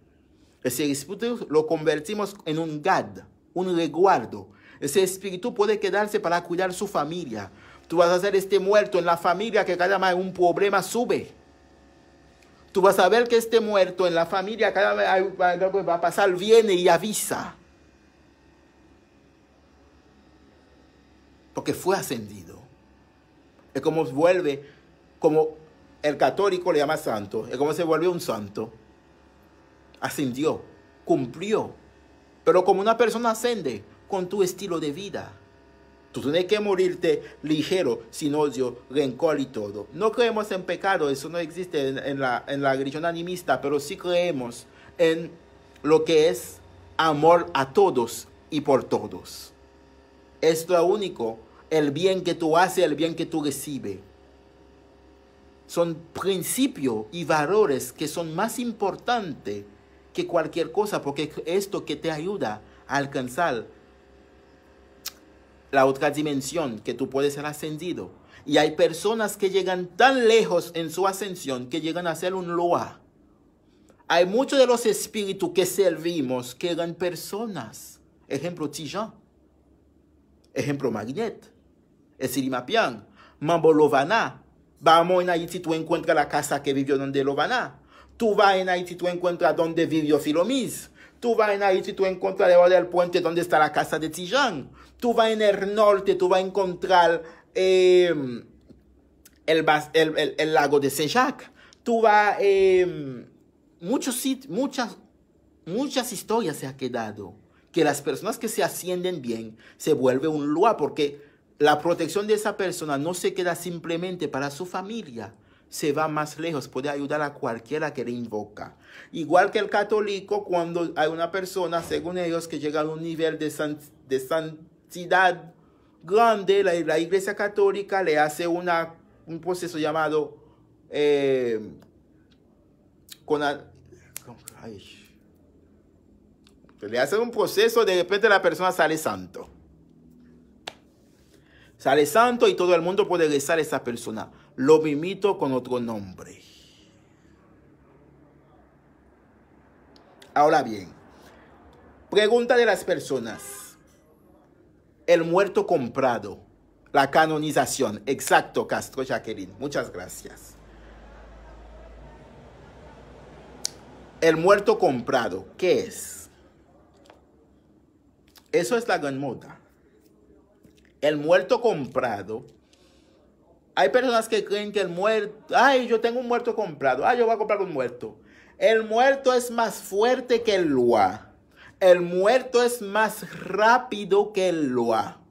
Ese espíritu lo convertimos en un gad, un reguardo. Ese espíritu puede quedarse para cuidar su familia. Tú vas a hacer este muerto en la familia que cada vez un problema sube. Tú vas a ver que este muerto en la familia cada vez va a pasar, viene y avisa. Porque fue ascendido. Es como vuelve, como el católico le llama santo. Es como se volvió un santo. Ascendió, cumplió. Pero como una persona ascende con tu estilo de vida. Tú tienes que morirte ligero, sin odio, rencor y todo. No creemos en pecado, eso no existe en, la, en religión animista, pero sí creemos en lo que es amor a todos y por todos. Esto Es lo único, el bien que tú haces, el bien que tú recibes son principios y valores que son más importantes que cualquier cosa, porque esto que te ayuda a alcanzar la otra dimensión, que tú puedes ser ascendido. Y hay personas que llegan tan lejos en su ascensión que llegan a ser un loa. Hay muchos de los espíritus que servimos que eran personas. Ejemplo Tijan. Ejemplo Magnet. Esirimapian. Mambolovana. Vamos en si tú encuentras la casa que vivió donde Lovana. Tú vas en si tú encuentras donde vivió Filomis. Tú vas en Haití, tú encuentras debajo del puente donde está la casa de Tijan. Tú vas en el norte, tú vas a encontrar em, el, el, el, lago de Saint-Jacques. Tú vas em, muchos muchas, muchas historias se ha quedado. Que las personas que se ascienden bien se vuelve un lugar porque la protección de esa persona no se queda simplemente para su familia, se va más lejos, puede ayudar a cualquiera que le invoca. Igual que el católico, cuando hay una persona, según ellos, que llega a un nivel de, santidad grande, la, iglesia católica le hace una, un proceso llamado eh, con le hace un proceso, de repente la persona sale santo. Sale santo y todo el mundo puede rezar a esa persona. Lo mimito con otro nombre. Ahora bien, pregunta de las personas. El muerto comprado, la canonización. Exacto, Castro Jacqueline. Muchas gracias. El muerto comprado, ¿qué es? Eso es la gran moda el muerto comprado. Hay personas que creen que el muerto, ay, yo tengo un muerto comprado, ay, yo voy a comprar un muerto. El muerto es más fuerte que el loa. El muerto es más rápido que el loa.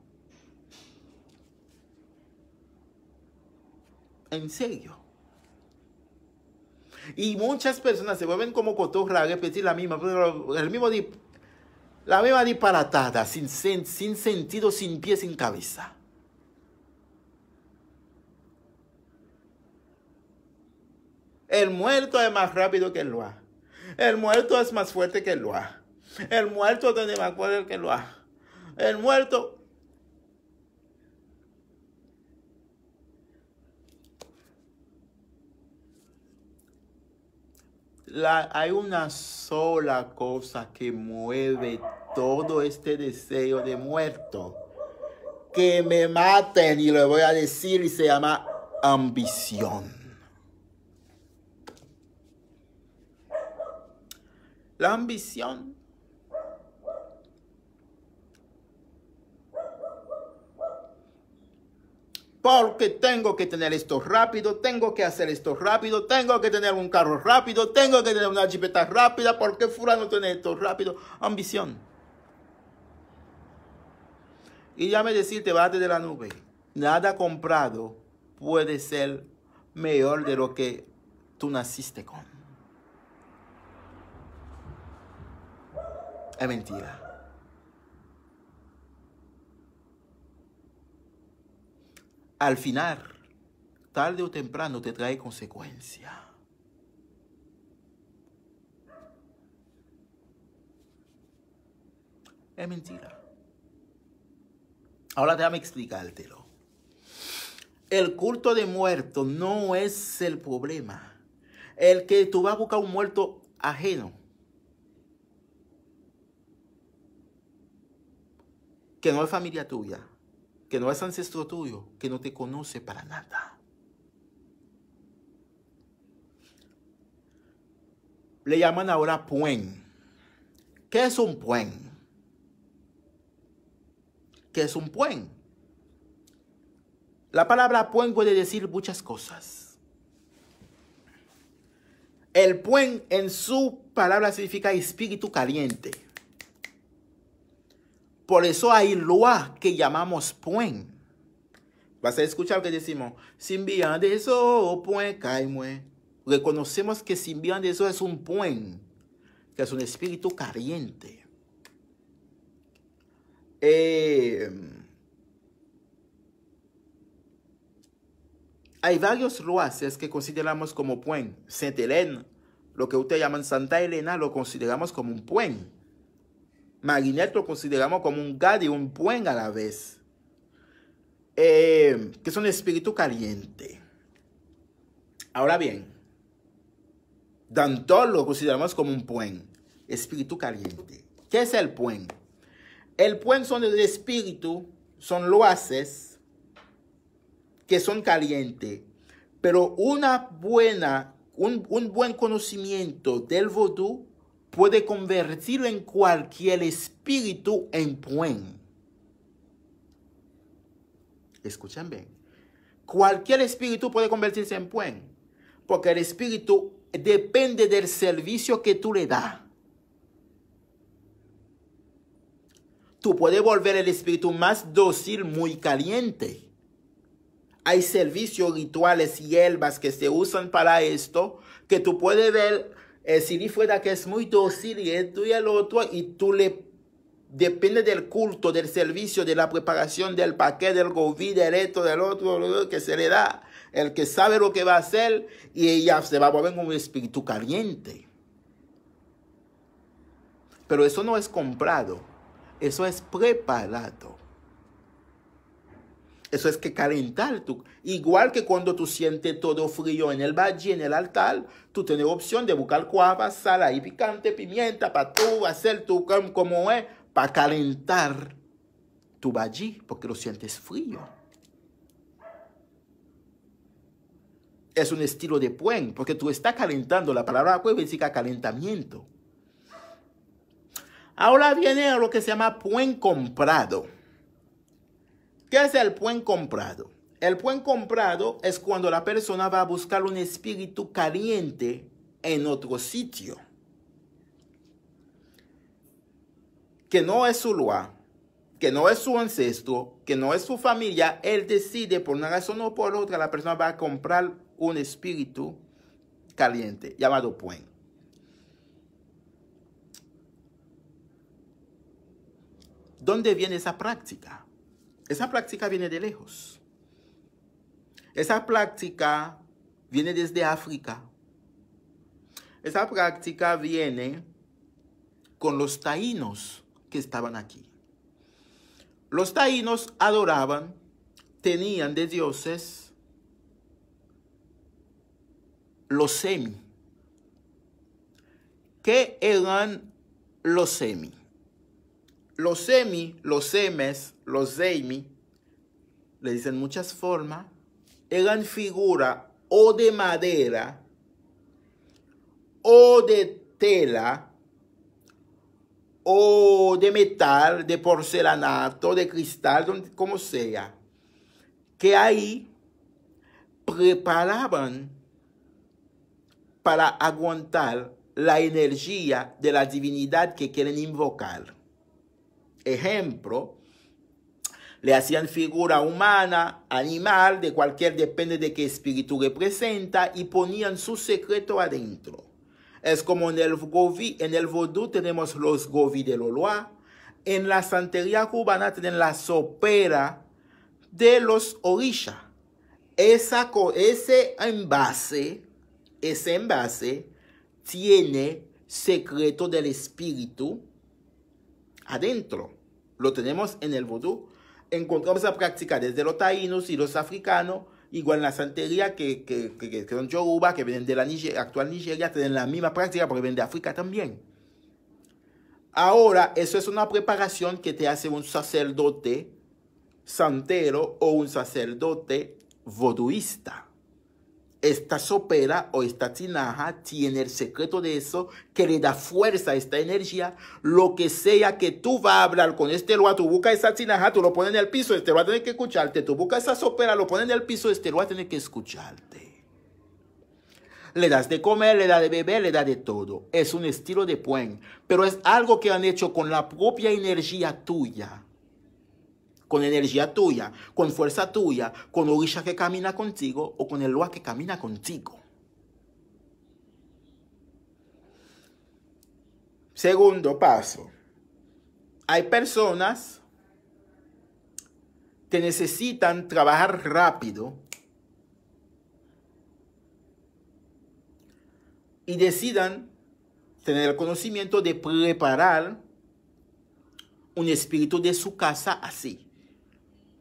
En serio. Y muchas personas se vuelven como cotorra, repetir la misma, el mismo la misma disparatada, sin, sin sentido, sin pie, sin cabeza. El muerto es más rápido que el loa. El muerto es más fuerte que el loa. El muerto tiene más poder que el loa. El muerto hay una sola cosa que mueve todo este deseo de muerto. Que me maten y lo voy a decir y se llama ambición. La ambición porque tengo que tener esto rápido, tengo que hacer esto rápido, tengo que tener un carro rápido, tengo que tener una chipeta rápida, porque no tener esto rápido, ambición. Y ya me decirte, bate de la nube, nada comprado puede ser mejor de lo que tú naciste con. Es mentira. al final, tarde o temprano, te trae consecuencia. Es mentira. Ahora déjame explicártelo. El culto de muertos no es el problema. El que tú vas a buscar un muerto ajeno. Que no es familia tuya que no es ancestro tuyo, que no te conoce para nada. Le llaman ahora puen. ¿Qué es un puen? ¿Qué es un puen? La palabra puen puede decir muchas cosas. El puen en su palabra significa espíritu caliente. Por eso hay loa que llamamos puen. Vas a escuchar lo que decimos. Sin bien de eso, puen, Reconocemos que sin bien de eso es un puen, que es un espíritu caliente. Eh, hay varios loas que consideramos como puen. Saint Elena, lo que ustedes llaman Santa Elena, lo consideramos como un puen. Marinette lo consideramos como un Gadi, un buen a la vez. Eh, que es un espíritu caliente. Ahora bien, Danton lo consideramos como un buen, espíritu caliente. ¿Qué es el buen? El buen son el espíritu, son loaces que son calientes, pero una buena, un, buen conocimiento del Vodú puede convertir en cualquier espíritu en buen. Escuchen bien. Cualquier espíritu puede convertirse en buen, porque el espíritu depende del servicio que tú le das. Tú puedes volver el espíritu más dócil, muy caliente. Hay servicios rituales y hierbas que se usan para esto, que tú puedes ver el si fuera que es muy dócil y esto y el otro, y tú le depende del culto, del servicio, de la preparación del paquete, del gobi, del esto, del otro, que se le da, el que sabe lo que va a hacer, y ella se va a volver un espíritu caliente. Pero eso no es comprado, eso es preparado. Eso es que calentar. Igual que cuando tú sientes todo frío en el valle, en el altar, tú tienes opción de buscar cuava, sal y picante, pimienta, para tú hacer tu como es, para calentar tu valle, porque lo sientes frío. Es un estilo de puen, porque tú estás calentando. La palabra puen significa calentamiento. Ahora viene lo que se llama puen comprado. ¿Qué es el buen comprado? El buen comprado es cuando la persona va a buscar un espíritu caliente en otro sitio, que no es su lugar, que no es su ancestro, que no es su familia, él decide por una razón o por otra, la persona va a comprar un espíritu caliente llamado Puen. ¿Dónde viene esa práctica? Esa práctica viene de lejos. Esa práctica viene desde África. Esa práctica viene con los taínos que estaban aquí. Los taínos adoraban, tenían de dioses los semi. ¿Qué eran los semi? los semi, los semes, los zeimi, le dicen muchas formas, eran figura o de madera o de tela o de metal, de porcelanato, de cristal, como sea, que ahí preparaban para aguantar la energía de la divinidad que quieren invocar. Ejemplo, le hacían figura humana, animal, de cualquier, depende de qué espíritu representa, y ponían su secreto adentro. Es como en el, govi, en el vodú tenemos los govi de Loloa, en la santería cubana tienen la sopera de los orisha. Esa, ese envase, ese envase tiene secreto del espíritu adentro. Lo tenemos en el vudú. Encontramos la práctica desde los taínos y los africanos, igual en la santería, que, que, que, son yoruba, que vienen de la actual Nigeria, tienen la misma práctica porque vienen de África también. Ahora, eso es una preparación que te hace un sacerdote santero o un sacerdote voduista esta sopera o esta tinaja tiene el secreto de eso que le da fuerza a esta energía. Lo que sea que tú vas a hablar con este loa, tú buscas esa tinaja, tú lo pones en el piso, este va a tener que escucharte. tu buscas esa sopera, lo pones en el piso, este va a tener que escucharte. Le das de comer, le das de beber, le das de todo. Es un estilo de puen, pero es algo que han hecho con la propia energía tuya con energía tuya, con fuerza tuya, con Orisha que camina contigo o con el Loa que camina contigo. Segundo paso. Hay personas que necesitan trabajar rápido y decidan tener el conocimiento de preparar un espíritu de su casa así.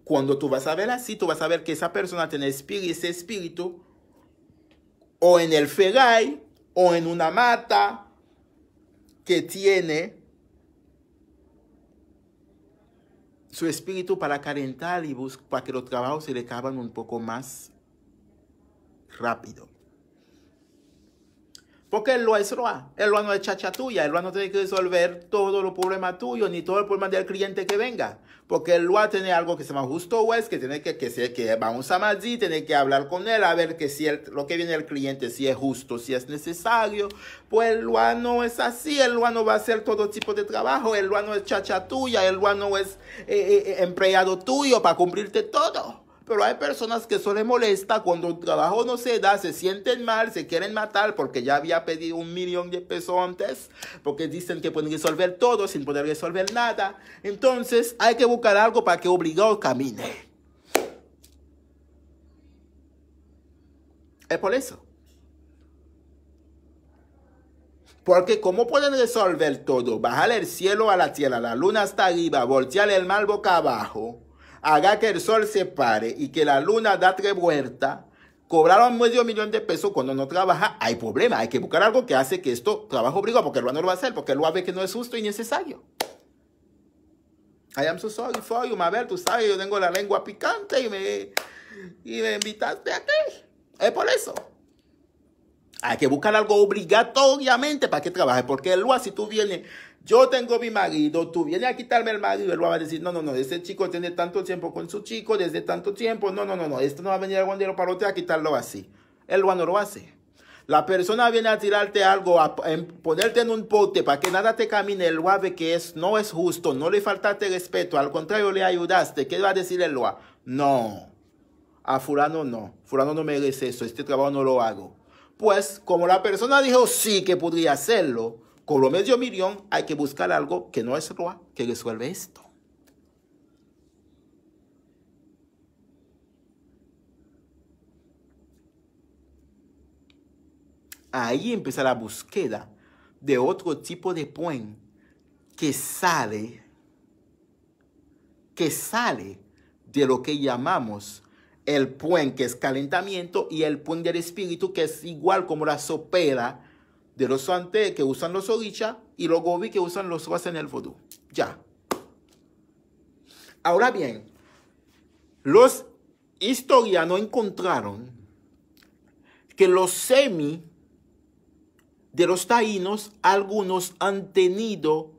Cuando tú vas a ver así, tú vas a ver que esa persona tiene espíritu, ese espíritu o en el ferray o en una mata que tiene su espíritu para calentar y busca, para que los trabajos se le acaban un poco más rápido. Porque el lo es loa, el loa no es chacha tuya, el lo no tiene que resolver todos los problemas tuyos, ni todos los problemas del cliente que venga. Porque el va tiene algo que se llama justo es que tiene que, que ser que vamos a Madrid, tiene que hablar con él, a ver que si el, lo que viene el cliente, si es justo, si es necesario. Pues el no es así, el no va a hacer todo tipo de trabajo, el no es chacha tuya, el no es eh, eh, eh, empleado tuyo para cumplirte todo. Pero hay personas que eso les molesta cuando el trabajo no se da, se sienten mal, se quieren matar porque ya había pedido un millón de pesos antes, porque dicen que pueden resolver todo sin poder resolver nada. Entonces hay que buscar algo para que obligado camine. Es por eso. Porque ¿cómo pueden resolver todo? Bajar el cielo a la tierra, la luna hasta arriba, voltear el mal boca abajo haga que el sol se pare y que la luna da tres vueltas, cobraron medio millón de pesos cuando no trabaja, hay problema. Hay que buscar algo que hace que esto trabajo obligado, porque el no lo va a hacer, porque el va ve que no es justo y necesario. I am so sorry for you, Mabel, tú sabes, yo tengo la lengua picante y me, y me invitaste aquí. Es por eso. Hay que buscar algo obligatoriamente para que trabaje, porque el UA, si tú vienes yo tengo mi marido, tú vienes a quitarme el marido, él va a decir, no, no, no, Ese chico tiene tanto tiempo con su chico, desde tanto tiempo, no, no, no, no, esto no va a venir algún día para otro a quitarlo así. El Él no lo hace. La persona viene a tirarte algo, a, ponerte en un pote para que nada te camine, el ve que es, no es justo, no le faltaste respeto, al contrario le ayudaste. ¿Qué va a decir el loa? No, a fulano no, fulano no merece eso, este trabajo no lo hago. Pues como la persona dijo sí que podría hacerlo, con lo medio millón hay que buscar algo que no es ROA que resuelve esto. Ahí empieza la búsqueda de otro tipo de puente que sale, que sale de lo que llamamos el puente que es calentamiento y el puente del espíritu que es igual como la sopera de los sante que usan los oricha y los gobi que usan los ras en el vodú Ya. Ahora bien, los historianos encontraron que los semi de los taínos, algunos han tenido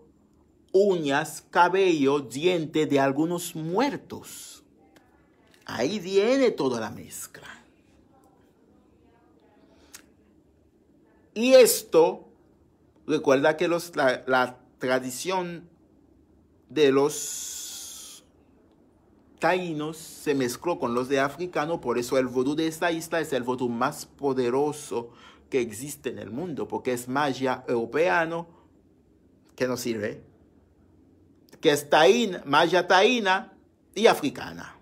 uñas, cabello, diente de algunos muertos. Ahí viene toda la mezcla. Y esto, recuerda que la, tradición de los taínos se mezcló con los de africanos, por eso el vodú de esta isla es el vodú más poderoso que existe en el mundo, porque es magia europeano que nos sirve, que es taína, taína y africana.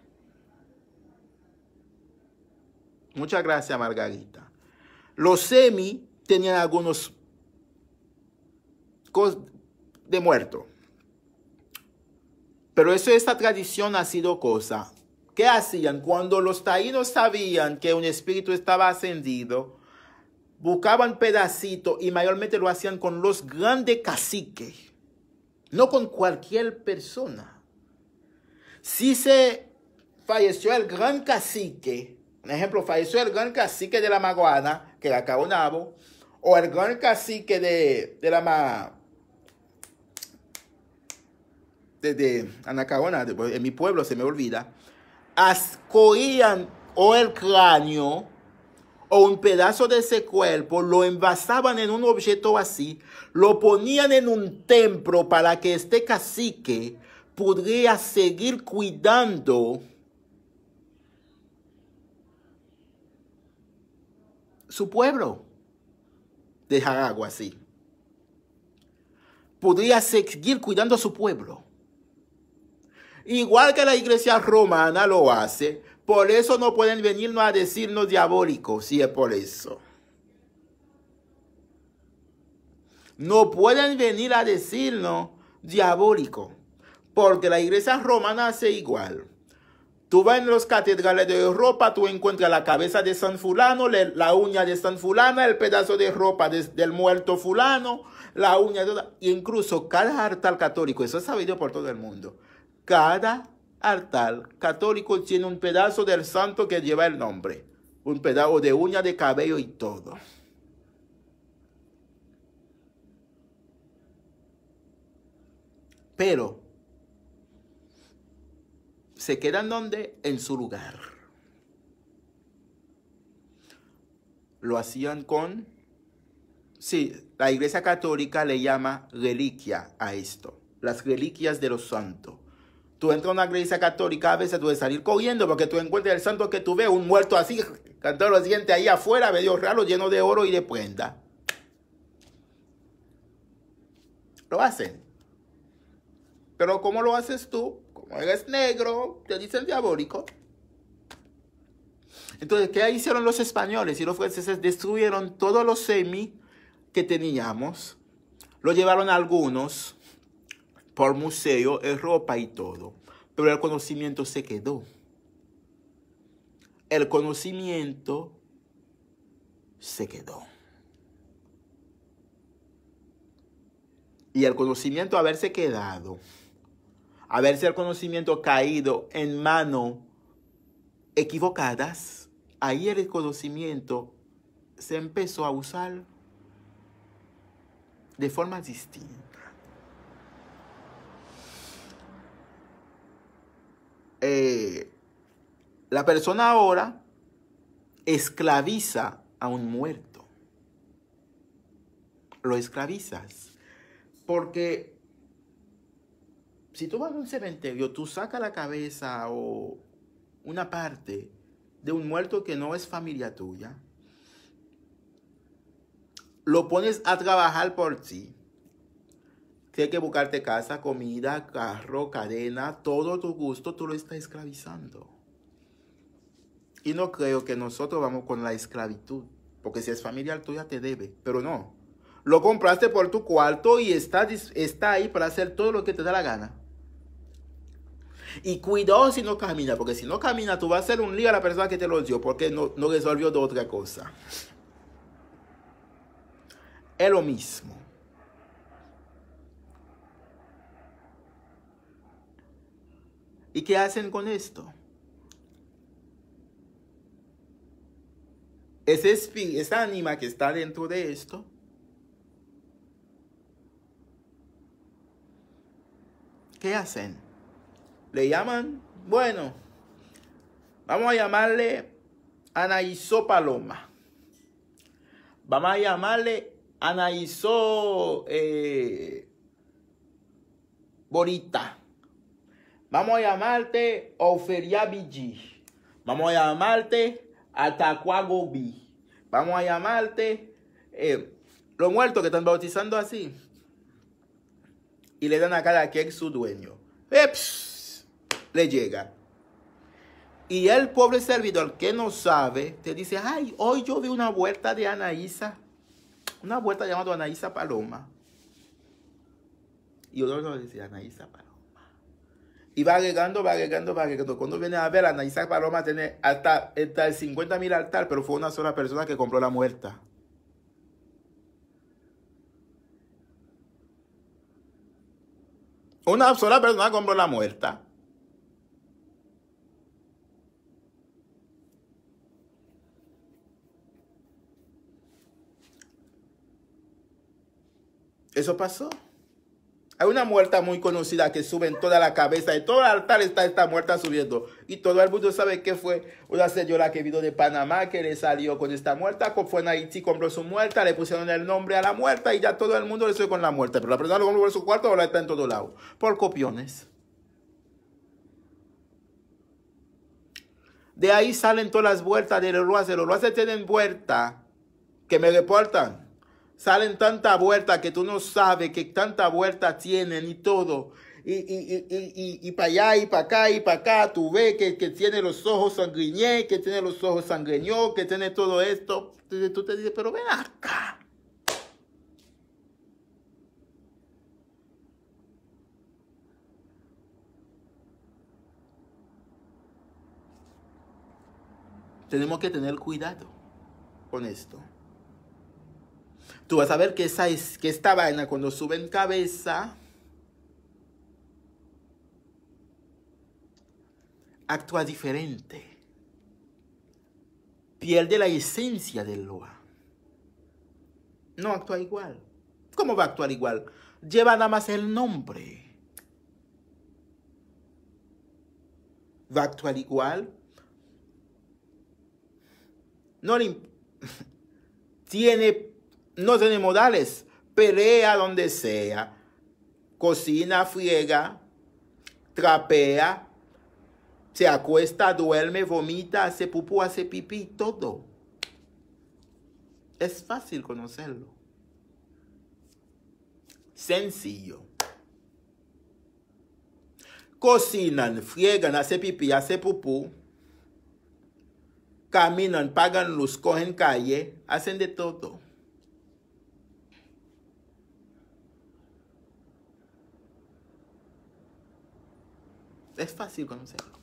Muchas gracias, Margarita. Los semi tenían algunos de muerto. Pero eso, esta tradición ha sido cosa. ¿Qué hacían? Cuando los taínos sabían que un espíritu estaba ascendido, buscaban pedacitos y mayormente lo hacían con los grandes caciques, no con cualquier persona. Si se falleció el gran cacique, un ejemplo, falleció el gran cacique de la Maguana, que era Nabo o el gran cacique de, de la ma, de, de en mi pueblo se me olvida, ascoían o el cráneo o un pedazo de ese cuerpo, lo envasaban en un objeto así, lo ponían en un templo para que este cacique pudiera seguir cuidando su pueblo dejar agua así. Podría seguir cuidando a su pueblo. Igual que la iglesia romana lo hace, por eso no pueden venirnos a decirnos diabólicos, si es por eso. No pueden venir a decirnos diabólico, porque la iglesia romana hace igual. Tú vas en los catedrales de Europa, tú encuentras la cabeza de San Fulano, la uña de San Fulano, el pedazo de ropa del muerto Fulano, la uña de. Incluso cada altar católico, eso es sabido por todo el mundo, cada altar católico tiene un pedazo del santo que lleva el nombre, un pedazo de uña de cabello y todo. Pero se quedan donde? En su lugar. Lo hacían con... Sí, la Iglesia Católica le llama reliquia a esto. Las reliquias de los santos. Tú entras a una iglesia católica, a veces tú debes salir corriendo porque tú encuentras el santo que tú ves, un muerto así, cantando los dientes ahí afuera, medio raro, lleno de oro y de prenda. Lo hacen. Pero ¿cómo lo haces tú? es negro, te dice el diabólico. Entonces, ¿qué hicieron los españoles y los franceses? Destruyeron todos los semis que teníamos. Lo llevaron algunos por museo, ropa y todo. Pero el conocimiento se quedó. El conocimiento se quedó. Y el conocimiento haberse quedado a ver si el conocimiento caído en manos equivocadas, ahí el conocimiento se empezó a usar de forma distinta. Eh, la persona ahora esclaviza a un muerto. Lo esclavizas. Porque si tú vas a un cementerio, tú sacas la cabeza o una parte de un muerto que no es familia tuya, lo pones a trabajar por ti. Tienes que buscarte casa, comida, carro, cadena, todo tu gusto, tú lo estás esclavizando. Y no creo que nosotros vamos con la esclavitud, porque si es familia tuya te debe, pero no. Lo compraste por tu cuarto y está, está ahí para hacer todo lo que te da la gana. Y cuidado si no camina, porque si no camina, tú vas a ser un lío a la persona que te lo dio, porque no, no resolvió de otra cosa. Es lo mismo. ¿Y qué hacen con esto? Ese espíritu, esa ánima que está dentro de esto, ¿qué hacen? le llaman, bueno, vamos a llamarle Anaiso Paloma. Vamos a llamarle Anaiso eh, Borita. Vamos a llamarte Oferia Biji. Vamos a llamarte Atacuagobi. Vamos a llamarte eh, los muertos que están bautizando así. Y le dan a cada quien su dueño. ¡Eps! le llega. Y el pobre servidor que no sabe, te dice, ay, hoy yo vi una vuelta de Anaísa, una vuelta llamada Anaísa Paloma. Y otro le dice, Anaísa Paloma. Y va agregando, va agregando, va agregando. Cuando viene a ver, Anaísa Paloma tiene hasta, hasta el 50 mil altar, pero fue una sola persona que compró la muerta. Una sola persona compró la muerta. Eso pasó. Hay una muerta muy conocida que sube en toda la cabeza de todo el altar está esta muerta subiendo. Y todo el mundo sabe que fue una señora que vino de Panamá, que le salió con esta muerta, fue en Haití, compró su muerta, le pusieron el nombre a la muerta y ya todo el mundo le sube con la muerta. Pero la persona lo compró en su cuarto, ahora está en todo lado. Por copiones. De ahí salen todas las vueltas de los loaces, los ruas se tienen vuelta que me deportan Salen tanta vuelta que tú no sabes que tanta vuelta tienen y todo. Y, para allá, y para acá, y para acá. Tú ves que, que tiene los ojos sangriñé, que tiene los ojos sangriñó, que tiene todo esto. Entonces tú te dices, pero ven acá. Tenemos que tener cuidado con esto tú vas a ver que, esa es, que esta vaina cuando sube en cabeza, actúa diferente. Pierde la esencia del loa. No actúa igual. ¿Cómo va a actuar igual? Lleva nada más el nombre. Va a actuar igual. No le... [LAUGHS] Tiene no tiene modales, pelea donde sea, cocina, friega, trapea, se acuesta, duerme, vomita, hace pupú, hace pipí, todo. Es fácil conocerlo. Sencillo. Cocinan, friegan, hace pipí, hace pupú. Caminan, pagan luz, cogen calle, hacen de todo. Es fácil conocerlo.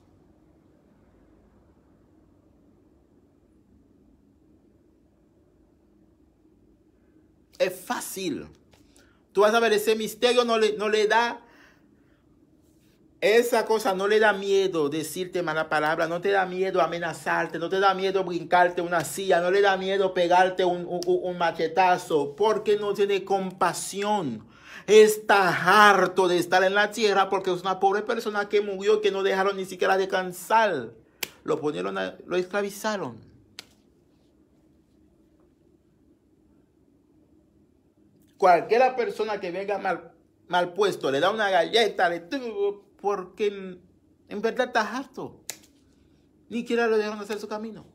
Es fácil. Tú vas a ver, ese misterio no le, no le da esa cosa no le da miedo decirte mala palabra, no te da miedo amenazarte, no te da miedo brincarte una silla, no le da miedo pegarte un, un, un machetazo, porque no tiene compasión está harto de estar en la tierra porque es una pobre persona que murió que no dejaron ni siquiera descansar. Lo ponieron, lo esclavizaron. Cualquiera persona que venga mal, mal puesto, le da una galleta, porque en, en verdad está harto. Ni siquiera lo dejaron hacer su camino.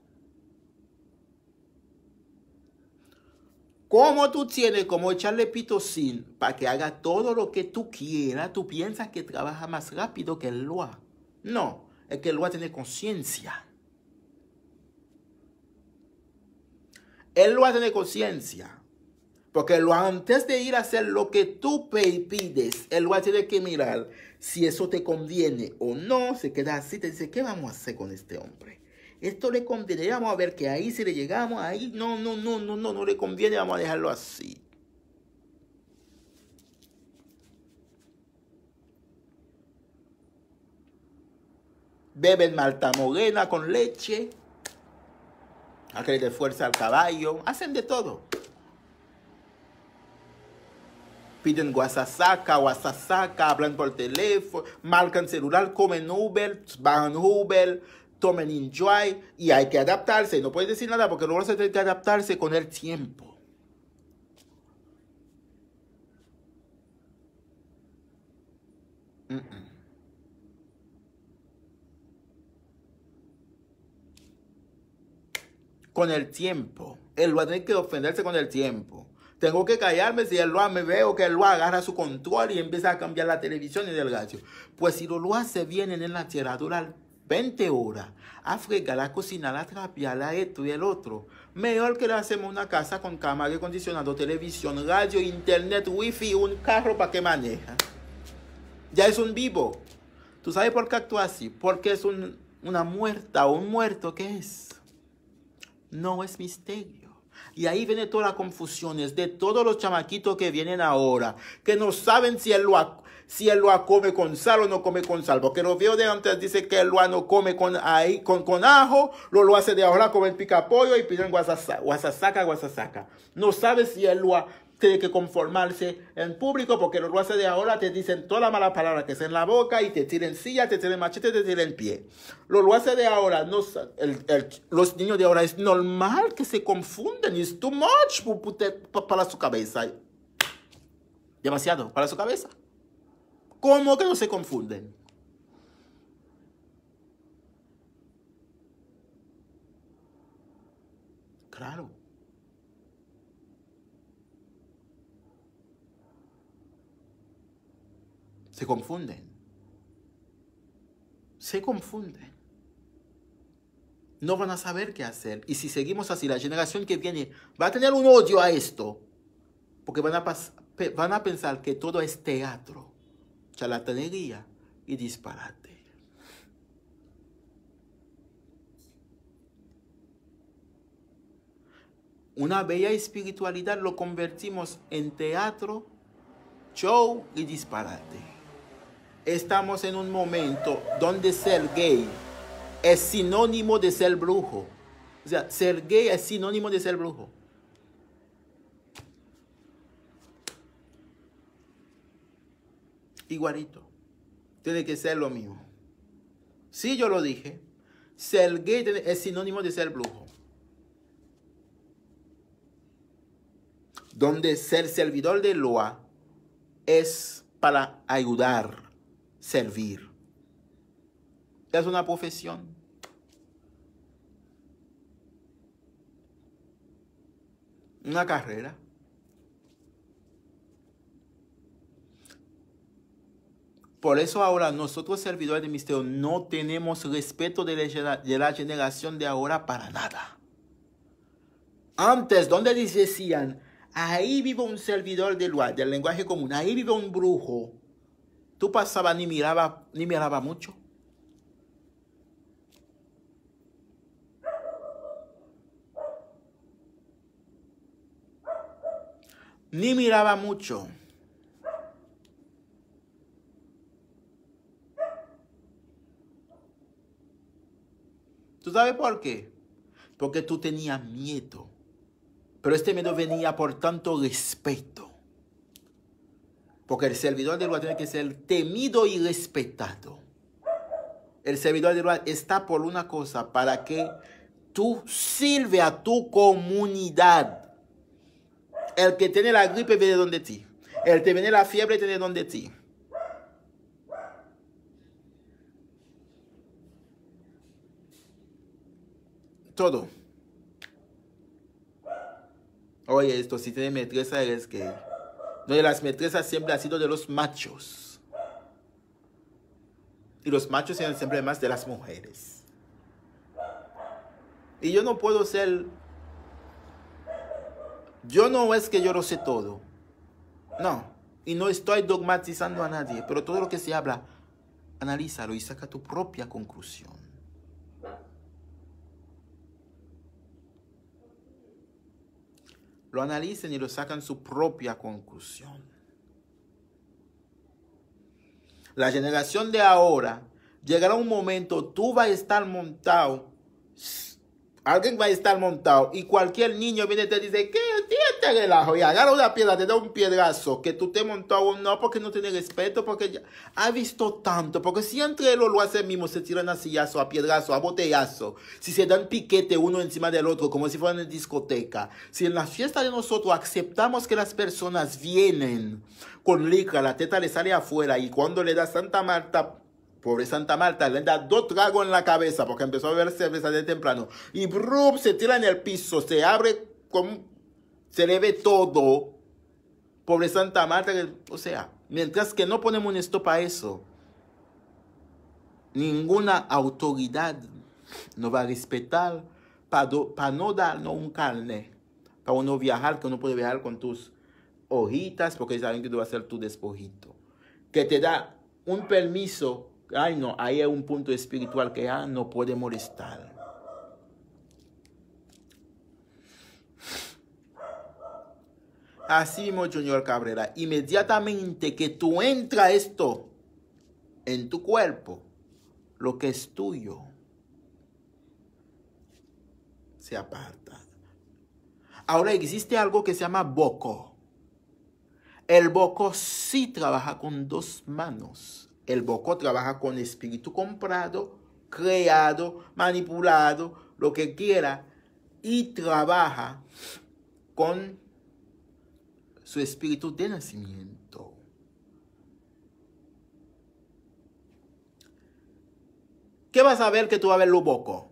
¿Cómo tú tienes como echarle pito sin para que haga todo lo que tú quieras? Tú piensas que trabaja más rápido que el Loa. No, es que el Loa tiene conciencia. El Loa tiene conciencia. Porque lo antes de ir a hacer lo que tú pides, el Loa tiene que mirar si eso te conviene o no. Se queda así, te dice, ¿qué vamos a hacer con este hombre? Esto le conviene, vamos a ver que ahí si le llegamos, ahí no, no, no, no, no, no le conviene, vamos a dejarlo así. Beben morena con leche, aquel de fuerza al caballo, hacen de todo. piden guasasaca, guasasaca, hablan por teléfono, marcan celular, comen Uber, van Uber, tomen enjoy y hay que adaptarse. No puedes decir nada porque luego se tiene que adaptarse con el tiempo. Con el tiempo. El va a tener que ofenderse con el tiempo. Tengo que callarme si el lo me veo que el lo agarra su control y empieza a cambiar la televisión y el gacho. Pues si lo, lo hace viene en la tierra natural, 20 horas a fregar, la cocinar, la trapear, a esto y el otro. Mejor que le hacemos una casa con cámara, acondicionado, televisión, radio, internet, wifi, un carro para que maneja. Ya es un vivo. ¿Tú sabes por qué actúa así? Porque es una muerta o un muerto que es. No es misterio. Y ahí viene todas las confusiones de todos los chamaquitos que vienen ahora, que no saben si él ha si el loa come con sal o no come con sal. Porque lo viejos de antes dice que el loa no come con, con, ajo, lo, lo hace de ahora pica pollo y piden guasasaca, guasasaca, No sabe si el loa tiene que conformarse en público porque lo hace de ahora te dicen todas las malas palabras que es en la boca y te tiran silla, te tiran machete, te el pie. Lo hace de ahora, no, los niños de ahora es normal que se confunden, es too much para su cabeza. Demasiado para su cabeza. ¿Cómo que no se confunden? Claro. Se confunden. Se confunden. No van a saber qué hacer. Y si seguimos así, la generación que viene va a tener un odio a esto. Porque van a, van a pensar que todo es teatro charlatanería y disparate. Una bella espiritualidad lo convertimos en teatro, show y disparate. Estamos en un momento donde ser gay es sinónimo de ser brujo. O sea, ser gay es sinónimo de ser brujo. igualito. Tiene que ser lo mismo. Si sí, yo lo dije, ser gay es sinónimo de ser brujo. Donde ser servidor de Loa es para ayudar, servir. Es una profesión. Una carrera. Por eso ahora nosotros servidores de misterio no tenemos respeto de la, generación de ahora para nada. Antes, donde decían, ahí vive un servidor del, del lenguaje común, ahí vive un brujo. Tú pasabas ni miraba, ni miraba mucho. Ni miraba mucho. ¿Tú sabes por qué? Porque tú tenías miedo. Pero este miedo venía por tanto respeto. Porque el servidor de lugar tiene que ser temido y respetado. El servidor de lugar está por una cosa, para que tú sirve a tu comunidad. El que tiene la gripe viene donde ti. El que tiene la fiebre viene donde ti. todo. Oye, esto, si tiene metresa, eres que... No, las metresas siempre han sido de los machos. Y los machos eran siempre más de las mujeres. Y yo no puedo ser... Yo no es que yo lo sé todo. No. Y no estoy dogmatizando a nadie. Pero todo lo que se habla, analízalo y saca tu propia conclusión. lo analicen y lo sacan su propia conclusión. La generación de ahora llegará un momento, tú vas a estar montado Alguien va a estar montado y cualquier niño viene y te dice, ¿qué? Te relajo y agarra una piedra, te da un piedrazo, que tú te montado o no, porque no tiene respeto, porque ya ha visto tanto, porque si entre ellos lo hacen mismo, se tiran a sillazo, a piedrazo, a botellazo, si se dan piquete uno encima del otro, como si fueran en discoteca, si en la fiesta de nosotros aceptamos que las personas vienen con licra, la teta le sale afuera y cuando le da Santa Marta Pobre Santa Marta, le da dos tragos en la cabeza porque empezó a beber cerveza de temprano. Y bro se tira en el piso, se abre, se le ve todo. Pobre Santa Marta, o sea, mientras que no ponemos un stop a eso, ninguna autoridad nos va a respetar para, no darnos un carnet, para uno viajar, que uno puede viajar con tus hojitas, porque saben que tú vas a ser tu despojito, que te da un permiso ay no, ahí hay un punto espiritual que ya ah, no puede molestar. Así mismo, Junior Cabrera, inmediatamente que tú entra esto en tu cuerpo, lo que es tuyo se aparta. Ahora existe algo que se llama boco. El boco sí trabaja con dos manos. El Boco trabaja con espíritu comprado, creado, manipulado, lo que quiera, y trabaja con su espíritu de nacimiento. ¿Qué vas a ver que tú vas a ver lo bocó?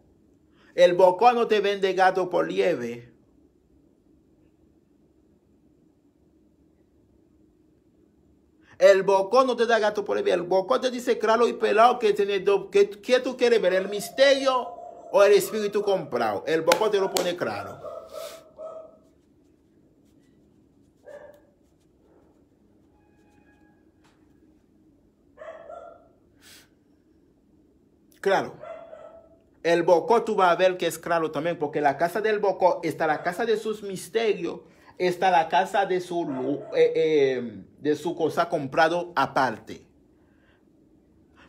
El bocó no te vende gato por liebre El bocón no te da gato por el El bocón te dice claro y pelado que, tiene que, que tú quieres ver, el misterio o el espíritu comprado. El bocó te lo pone claro. Claro. El bocó tú vas a ver que es claro también, porque la casa del bocó está la casa de sus misterios está la casa de su, eh, eh, de su cosa comprado aparte.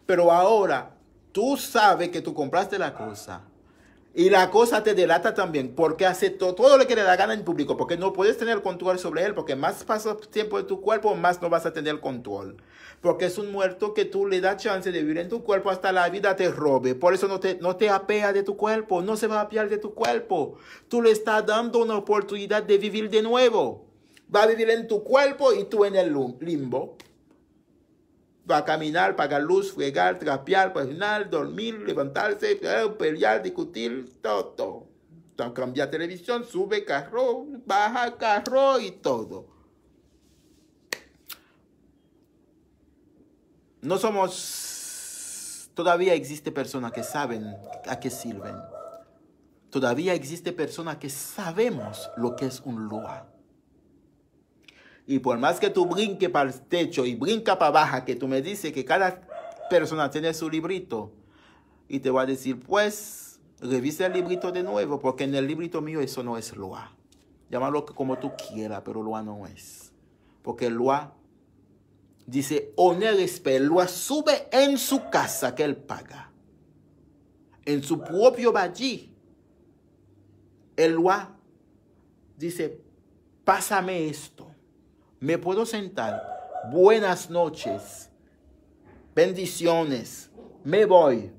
Pero ahora tú sabes que tú compraste la cosa. Y la cosa te delata también, porque hace todo lo que le da gana en público, porque no puedes tener control sobre él, porque más pasa tiempo de tu cuerpo, más no vas a tener control porque es un muerto que tú le das chance de vivir en tu cuerpo hasta la vida te robe. Por eso no te, no te apea de tu cuerpo, no se va a apear de tu cuerpo. Tú le estás dando una oportunidad de vivir de nuevo. Va a vivir en tu cuerpo y tú en el limbo. Va a caminar, pagar luz, fregar, trapear, dormir, levantarse, eh, pelear, discutir, todo. Cambia televisión, sube carro, baja carro y todo. No somos... Todavía existe personas que saben a qué sirven. Todavía existe personas que sabemos lo que es un loa. Y por más que tú brinques para el techo y brinca para abajo, que tú me dices que cada persona tiene su librito, y te va a decir, pues, revisa el librito de nuevo, porque en el librito mío eso no es loa. Llámalo como tú quieras, pero loa no es. Porque loa dice, honor loi sube en su casa que él paga, en su propio valle El dice, pásame esto, me puedo sentar, buenas noches, bendiciones, me voy,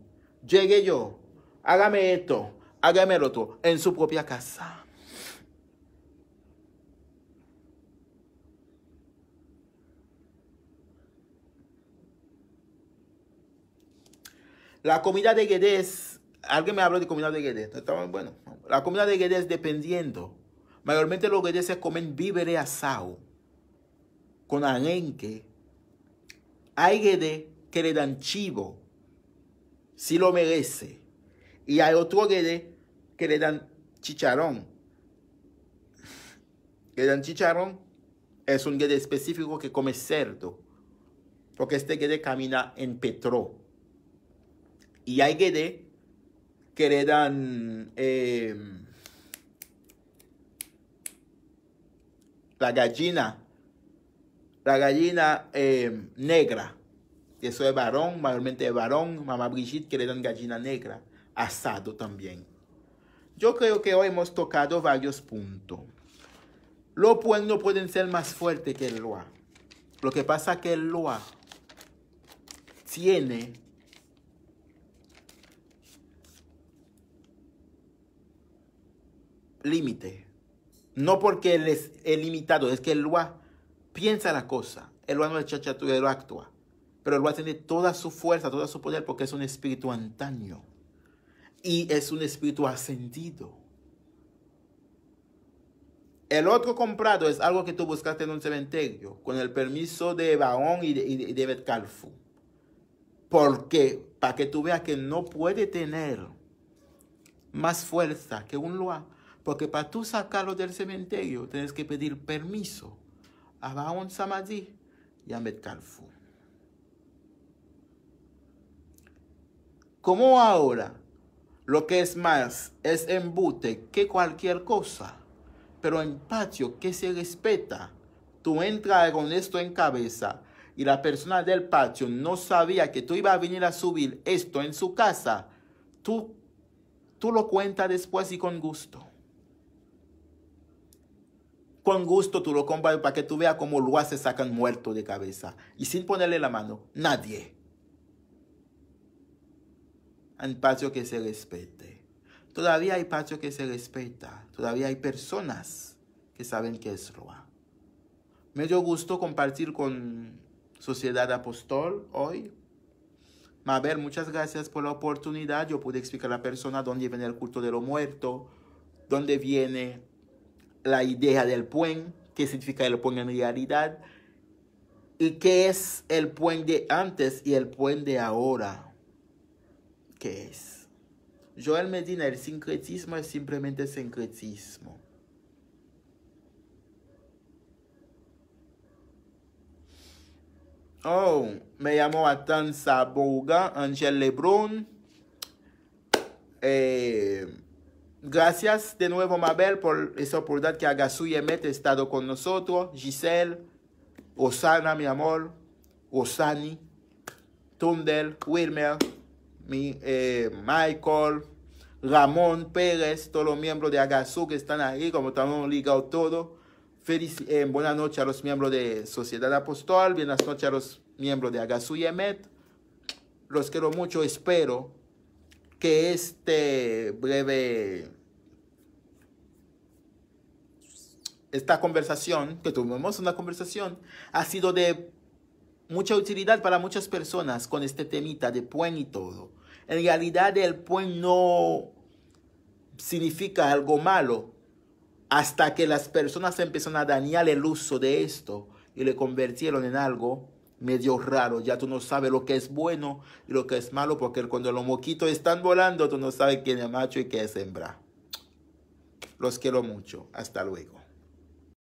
llegué yo, hágame esto, hágame lo otro, en su propia casa. La comida de Guedes, alguien me habló de comida de Guedes, bueno. La comida de Guedes dependiendo. Mayormente los Guedes se comen víveres asado con arenque. Hay Guedes que le dan chivo si lo merece. Y hay otro Guedes que le dan chicharón. Que le dan chicharrón es un Guedes específico que come cerdo. Porque este Guedes camina en petróleo y hay que dan eh, la gallina, la gallina eh, negra. que es varón, mayormente es varón. Mamá Brigitte que le dan gallina negra. Asado también. Yo creo que hoy hemos tocado varios puntos. Los pueblos pueden ser más fuertes que el Loa. Lo que pasa es que el Loa tiene límite. No porque él es limitado, es que el Lua piensa la cosa. El Lua no es el actúa. Pero el Lua tiene toda su fuerza, todo su poder, porque es un espíritu antaño. Y es un espíritu ascendido. El otro comprado es algo que tú buscaste en un cementerio, con el permiso de Baón y de, y Porque, para que tú veas que no puede tener más fuerza que un Lua porque para tú sacarlo del cementerio, tienes que pedir permiso a Baon Samadhi y a Metcalfu. Como ahora, lo que es más es embute que cualquier cosa, pero en patio que se respeta, tú entras con esto en cabeza y la persona del patio no sabía que tú ibas a venir a subir esto en su casa, tú, tú lo cuentas después y con gusto con gusto tú lo compras para que tú veas cómo lo se sacan muerto de cabeza. Y sin ponerle la mano, nadie. Hay patio que se respete. Todavía hay patio que se respeta. Todavía hay personas que saben que es roa. Me dio gusto compartir con Sociedad Apostol hoy. ver muchas gracias por la oportunidad. Yo pude explicar a la persona dónde viene el culto de lo muerto, dónde viene la idea del puente. que significa el puente en realidad y qué es el puente de antes y el puente de ahora. ¿Qué es? Joel Medina, el sincretismo es simplemente sincretismo. Oh, me a tan Saboga, Angel Lebrun. Eh, Gracias de nuevo, Mabel, por esa oportunidad que y Emet han estado con nosotros. Giselle, Osana, mi amor, Osani, Tundel, Wilmer, mi, eh, Michael, Ramón Pérez, todos los miembros de Agasú que están ahí, como estamos ligados todo. Feliz, eh, buenas noches a los miembros de Sociedad Apostol, buenas noches a los miembros de y Emet. Los quiero mucho, espero que este breve, esta conversación, que tuvimos una conversación, ha sido de mucha utilidad para muchas personas con este temita de puen y todo. En realidad el puen no significa algo malo hasta que las personas empezaron a dañar el uso de esto y le convirtieron en algo medio raro. Ya tú no sabes lo que es bueno y lo que es malo, porque cuando los moquitos están volando, tú no sabes quién es macho y quién es hembra. Los quiero mucho. Hasta luego.